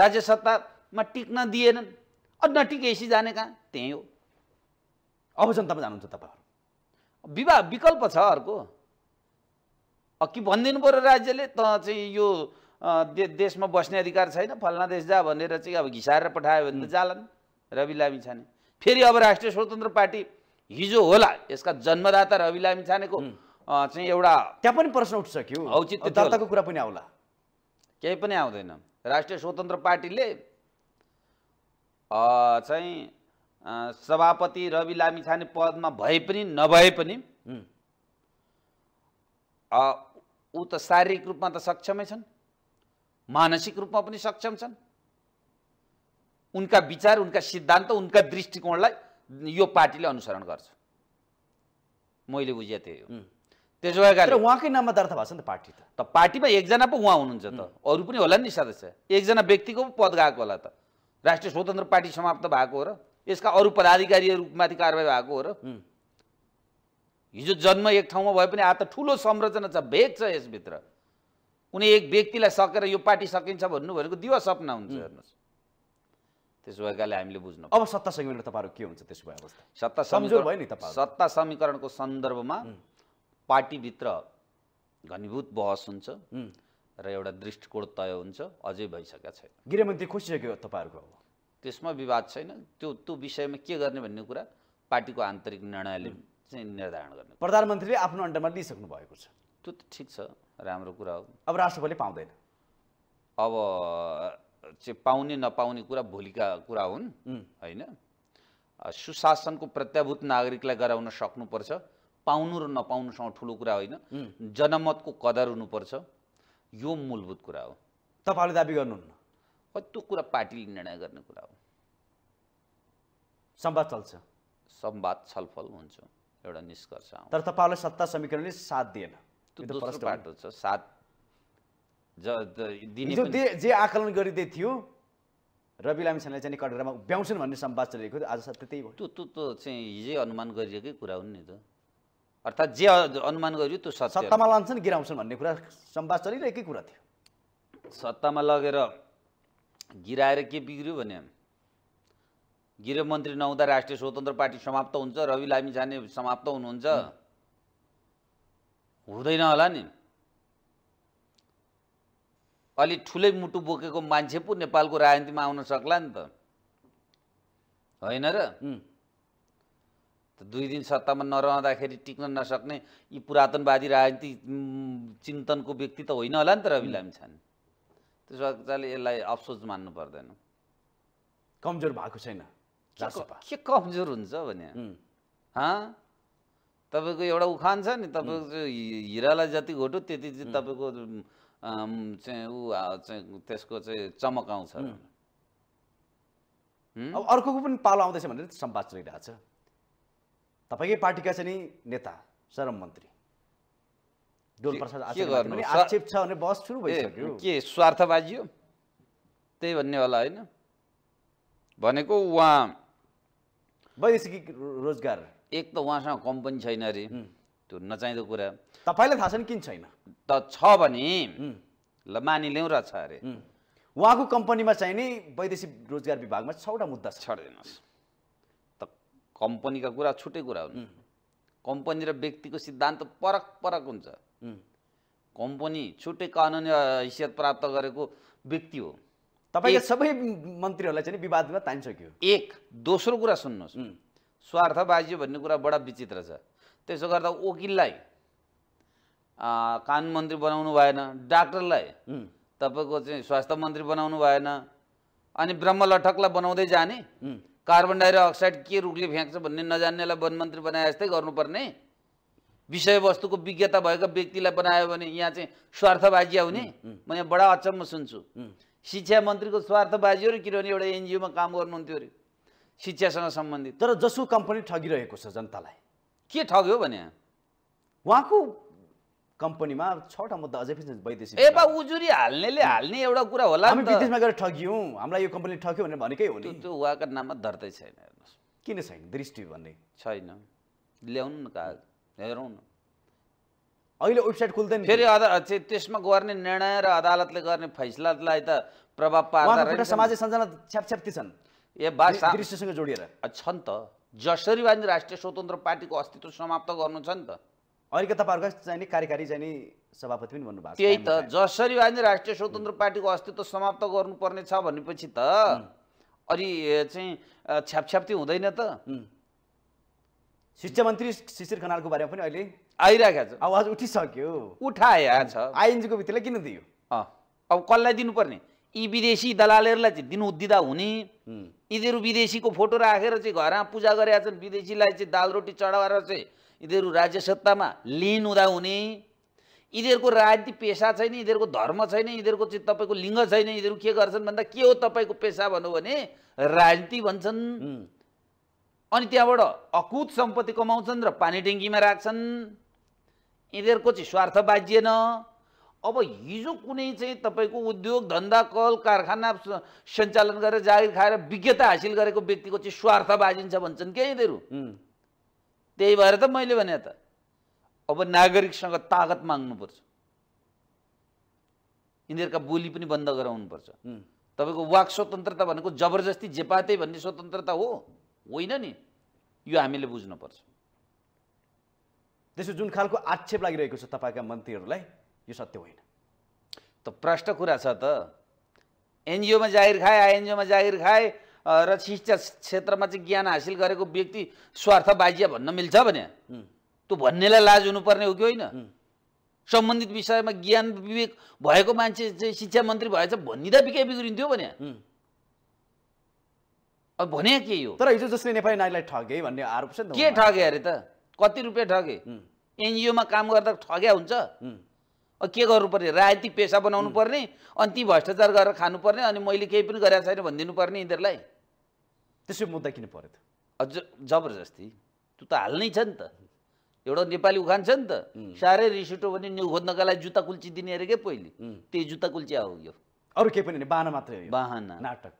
राज्य सत्तामा टिक्न दिएनन् अब नटिकेसी जाने कहाँ त्यहीँ हो अब जनतामा जानुहुन्छ तपाईँहरू विवाह विकल्प छ अर्को कि भनिदिनु पऱ्यो राज्यले त चाहिँ यो दे देशमा बस्ने अधिकार छैन फल्ना देश जा भनेर चाहिँ अब घिसारेर पठायो भने त जालान् रवि लामी छाने फेरि अब राष्ट्रिय स्वतन्त्र पार्टी हिजो होला यसका जन्मदाता रवि लामी छानेको चाहिँ एउटा त्यहाँ पनि प्रश्न उठिसक्यो औचित्य दर्ताको कुरा पनि आउला केही पनि आउँदैन राष्ट्रिय स्वतन्त्र पार्टीले चाहिँ सभापति रवि लामी छाने पदमा भए पनि नभए पनि ऊ त शारीरिक रूपमा त सक्षमै छन् मानसिक रूपमा पनि सक्षम छन् उनका विचार उनका सिद्धान्त उनका दृष्टिकोणलाई यो पार्टीले अनुसरण गर्छ मैले बुझेँ त्यही हो त्यसो भए उहाँकै नाममा दर्ता भएको छ नि त पार्टी त त पार्टीमा एकजना पो उहाँ हुनुहुन्छ त अरू पनि होला नि सदस्य एकजना व्यक्तिको पो पद गएको होला त राष्ट्रिय स्वतन्त्र पार्टी समाप्त भएको हो र यसका अरू पदाधिकारीहरूमाथि कारवाही भएको हो र हिजो जन्म एक ठाउँमा भए पनि आज त ठुलो संरचना छ भेग छ यसभित्र कुनै एक व्यक्तिलाई सकेर यो पार्टी सकिन्छ भन्नु भनेको दिवा सपना हुन्छ हेर्नुहोस् त्यसो भएकाले हामीले बुझ्नु अब सत्ता समीकरण तपाईँहरू के हुन्छ त्यसो भए अवस्था सत्ता समीकरण भयो नि तपाईँ सत्ता समीकरणको सन्दर्भमा पार्टीभित्र घनीभूत बहस हुन्छ र एउटा दृष्टिकोण तय हुन्छ अझै भइसकेको छैन गृहमन्त्री खोसिसक्यो तपाईँहरूको अब त्यसमा विवाद छैन त्यो त्यो विषयमा के गर्ने भन्ने कुरा पार्टीको आन्तरिक निर्णयले चाहिँ निर्धारण गर्ने प्रधानमन्त्रीले आफ्नो अन्डरमा लिइसक्नु भएको छ त्यो त ठिक छ राम्रो कुरा हो अब राष्ट्रपतिले पाउँदैन अब चाहिँ पाउने नपाउने कुरा भोलिका कुरा हुन् होइन सुशासनको प्रत्याभूत नागरिकलाई गराउन सक्नुपर्छ पाउनु र नपाउनुसँग ठुलो कुरा होइन जनमतको कदर हुनुपर्छ यो मूलभूत कुरा हो तपाईँले दाबी गर्नुहुन्न त्यो कुरा पार्टीले निर्णय गर्ने कुरा हो संवाद चल्छ संवाद छलफल हुन्छ एउटा निष्कर्ष तर तपाईँहरूलाई सत्ता समीकरणले साथ दिएन बाटो छ साथ ज दिने जे आकलन गरिँदै थियो रवि लामिछानेले चाहिँ कटेरामा उभ्याउँछन् भन्ने सम्वाद चलिरहेको थियो आज सत्य त्यही भयो त्यो त्यो चाहिँ हिजै अनुमान गरिएकै कुरा हो नि त अर्थात् जे अनुमान गरियो त्यो सत्तामा लान्छन् गिराउँछन् भन्ने कुरा सम्वाद चलिरहेकै कुरा थियो सत्तामा लगेर गिराएर के बिग्रियो भने गृहमन्त्री नहुँदा राष्ट्रिय स्वतन्त्र पार्टी समाप्त हुन्छ रवि लामी छाने समाप्त हुनुहुन्छ हुँदैन होला नि अलि ठुलै मुटु बोकेको मान्छे पो नेपालको राजनीतिमा आउन सक्ला नि त होइन र दुई दिन सत्तामा नरहँदाखेरि टिक्न नसक्ने यी पुरातनवादी राजनीति चिन्तनको व्यक्ति त होइन होला नि त रवि लामी छाने त्यसो यसलाई अफसोच मान्नु पर्दैन कमजोर भएको छैन के कमजोर हुन्छ भने तपाईँको एउटा उखान छ नि तपाईँको हिरालाई जति घोटो त्यति चाहिँ तपाईँको चाहिँ ऊ चाहिँ त्यसको चाहिँ चमक आउँछ अब अर्कोको पनि पालो आउँदैछ भनेर सम्वाद चलिरहेको छ तपाईँकै पार्टीका चाहिँ नि नेता श्रम मन्त्री के स्वार्थबाजी हो त्यही भन्ने होला होइन भनेको उहाँ वैदेशिक रोजगार एक त उहाँसँग कम पनि छैन अरे त्यो नचाहिँदो कुरा तपाईँलाई थाहा छ नि किन छैन त छ भने ल मानिल्याउँ र छ अरे उहाँको कम्पनीमा चाहिँ नि वैदेशिक रोजगार विभागमा छवटा मुद्दा छोडिदिनुहोस् त कम्पनीका कुरा छुट्टै कुरा हो कम्पनी र व्यक्तिको सिद्धान्त परक परक हुन्छ कम्पनी छुट्टै कानुनी हैसियत प्राप्त गरेको व्यक्ति हो तपाईँको सबै मन्त्रीहरूलाई चाहिँ विवादमा तानिसक्यो एक दोस्रो कुरा सुन्नुहोस् स्वार्थ बाज्यो भन्ने कुरा बडा विचित्र छ त्यसो गर्दा वकिललाई कानुन मन्त्री बनाउनु भएन डाक्टरलाई तपाईँको चाहिँ स्वास्थ्य मन्त्री बनाउनु भएन अनि ब्रह्म लटकलाई बनाउँदै जाने कार्बन डाइअक्साइड के रुखले फ्याँक्छ भन्ने नजान्नेलाई वन मन्त्री बनाए जस्तै गर्नुपर्ने विषयवस्तुको विज्ञता भएको व्यक्तिलाई बनायो भने यहाँ चाहिँ स्वार्थबाजी हुने म यहाँ बडा अचम्म सुन्छु शिक्षा मन्त्रीको स्वार्थ बाजी हो र किनभने एउटा एनजिओमा काम गर्नुहुन्थ्यो अरे शिक्षासँग सम्बन्धित तर जसो कम्पनी ठगिरहेको छ जनतालाई के ठग्यो भने उहाँको कम्पनीमा छवटा मुद्दा अझै पनि वैदेशिक ए बा उजुरी हाल्नेले हाल्ने एउटा कुरा होला हामी विदेशमा गएर ठग्यौँ हामीलाई यो कम्पनी ठग्यो भनेर भनेकै हो नि त्यो उहाँको नाममा धर्दै छैन हेर्नुहोस् किन छैन दृष्टि भन्ने छैन ल्याउनु न कागज हेरौँ न अहिले वेबसाइट खुल्दैन फेरि त्यसमा गर्ने निर्णय र अदालतले गर्ने फैसलालाई त प्रभाव पार्दा समाज सञ्जालमा छ्यापछ्याप्ती छन् ए बासँग जोडिएर छन् त जसरी भए राष्ट्रिय स्वतन्त्र पार्टीको अस्तित्व समाप्त गर्नु छ नि त अहिलेका तपाईँहरूको चाहिँ कार्यकारी चाहिँ सभापति पनि भन्नुभएको त्यही त जसरी भए राष्ट्रिय स्वतन्त्र पार्टीको अस्तित्व समाप्त गर्नुपर्ने छ भनेपछि त अनि चाहिँ छ्यापछ्याप्ती हुँदैन त शिक्षा मन्त्री शिशिर खनालको बारेमा पनि अहिले आइरहेको छ आवाज उठिसक्यो उठाया छ आइएनजीको भित्रलाई किन दियो अब कसलाई दिनुपर्ने यी विदेशी दलालहरूलाई चाहिँ दिनु दिँदा हुने यिनीहरू विदेशीको फोटो राखेर चाहिँ घरमा पूजा गरेका छन् विदेशीलाई चाहिँ दाल रोटी चढाएर चाहिँ यिनीहरू राज्य सत्तामा लिन हुँदा हुने यिनीहरूको राजनीति पेसा छैन यिनीहरूको धर्म छैन यिनीहरूको चाहिँ तपाईँको लिङ्ग छैन यिनीहरू के गर्छन् भन्दा के हो तपाईँको पेसा भनौँ भने राजनीति भन्छन् अनि त्यहाँबाट अकुत सम्पत्ति कमाउँछन् र पानी ट्याङ्कीमा राख्छन् यिनीहरूको चाहिँ स्वार्थ बाजिएन अब हिजो कुनै चाहिँ तपाईँको उद्योग धन्दा कल कारखाना सञ्चालन गरेर जागिर खाएर विज्ञता हासिल गरेको व्यक्तिको चाहिँ स्वार्थ बाजिन्छ भन्छन् क्या यिनीहरू त्यही भएर त मैले भने त अब नागरिकसँग तागत माग्नुपर्छ यिनीहरूका बोली पनि बन्द गराउनुपर्छ तपाईँको वाक स्वतन्त्रता भनेको जबरजस्ती जेपाते भन्ने स्वतन्त्रता हो होइन नि यो हामीले बुझ्नुपर्छ त्यसो जुन खालको आक्षेप लागिरहेको छ तपाईँका मन्त्रीहरूलाई यो सत्य होइन त प्रष्ट कुरा छ त एनजिओमा जागिर खाए आइएनजिओमा जागिर खाए र शिक्षा क्षेत्रमा चाहिँ ज्ञान हासिल गरेको व्यक्ति स्वार्थ बाज्य भन्न मिल्छ भने त्यो भन्नेलाई लाज हुनुपर्ने हो कि होइन सम्बन्धित विषयमा ज्ञान विवेक भएको मान्छे चाहिँ शिक्षा मन्त्री भएछ भनिँदा बिकै बिग्रिन्थ्यो भने अब भने के हो तर हिजो जसले नेपाली नारीलाई ठगे भन्ने आरोप छ के ठगे अरे त कति रुपियाँ ठगे एनजिओमा काम गर्दा ठग्या हुन्छ के गर्नु पर्ने रायती पेसा बनाउनु पर्ने अनि ती भ्रष्टाचार गरेर खानुपर्ने अनि मैले केही पनि गरेको छैन भनिदिनु पर्ने यिनीहरूलाई त्यसो मुद्दा किन पऱ्यो त अझ जबरजस्ती त्यो त हाल्नै छ नि त एउटा नेपाली उखान छ नि त साह्रै रिसिटो भने न्यु खोज्नका लागि जुत्ता कुल्ची दिने अरे के पहिले त्यही जुत्ता कुल्ची हो यो अरू केही पनि बाहना मात्रै हो बाहना नाटक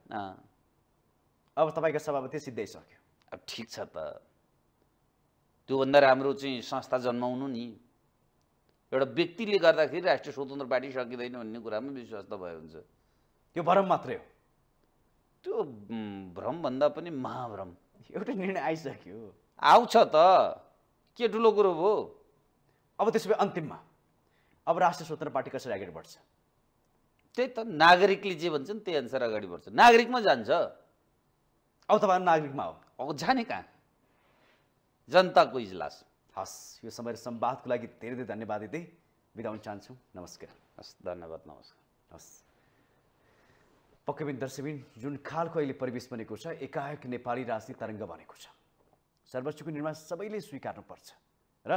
अब तपाईँको सभापति सक्यो अब ठिक छ त त्योभन्दा राम्रो चाहिँ संस्था जन्माउनु नि एउटा व्यक्तिले गर्दाखेरि राष्ट्रिय स्वतन्त्र पार्टी सकिँदैन भन्ने कुरामा विश्वास त भयो हुन्छ त्यो भ्रम मात्रै हो त्यो भ्रमभन्दा पनि महाभ्रम एउटा निर्णय आइसक्यो आउँछ त के ठुलो कुरो भयो अब त्यसो भए अन्तिममा अब राष्ट्रिय स्वतन्त्र पार्टी कसरी अगाडि बढ्छ त्यही त नागरिकले जे भन्छन् त्यही अनुसार अगाडि बढ्छ नागरिकमा जान्छ अब तपाईँ नागरिकमा हो अब जाने कहाँ जनताको इजलास हस् यो समय संवादको लागि धेरै धेरै धन्यवाद दिँदै बिदा चाहन्छु नमस्कार हस् धन्यवाद नमस्कार हस् पक्कै दर्शबिन जुन खालको अहिले परिवेश बनेको छ एकाएक नेपाली राजनीति तरङ्ग बनेको छ सर्वोच्चको निर्माण सबैले स्वीकार्नुपर्छ र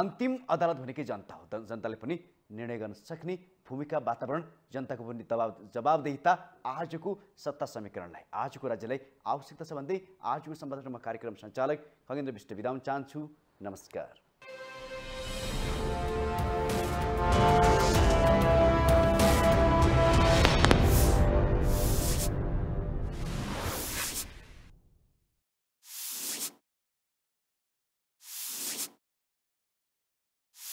अन्तिम अदालत भनेकै जनता हो जनताले पनि निर्णय गर्न सक्ने भूमिका वातावरण जनताको पनि दबाब जवाबदेहिता आजको सत्ता समीकरणलाई आजको राज्यलाई आवश्यकता छ भन्दै आजको सम्बन्धमा कार्यक्रम सञ्चालक खगेन्द्र विष्ट बिदा चाहन्छु नमस्कार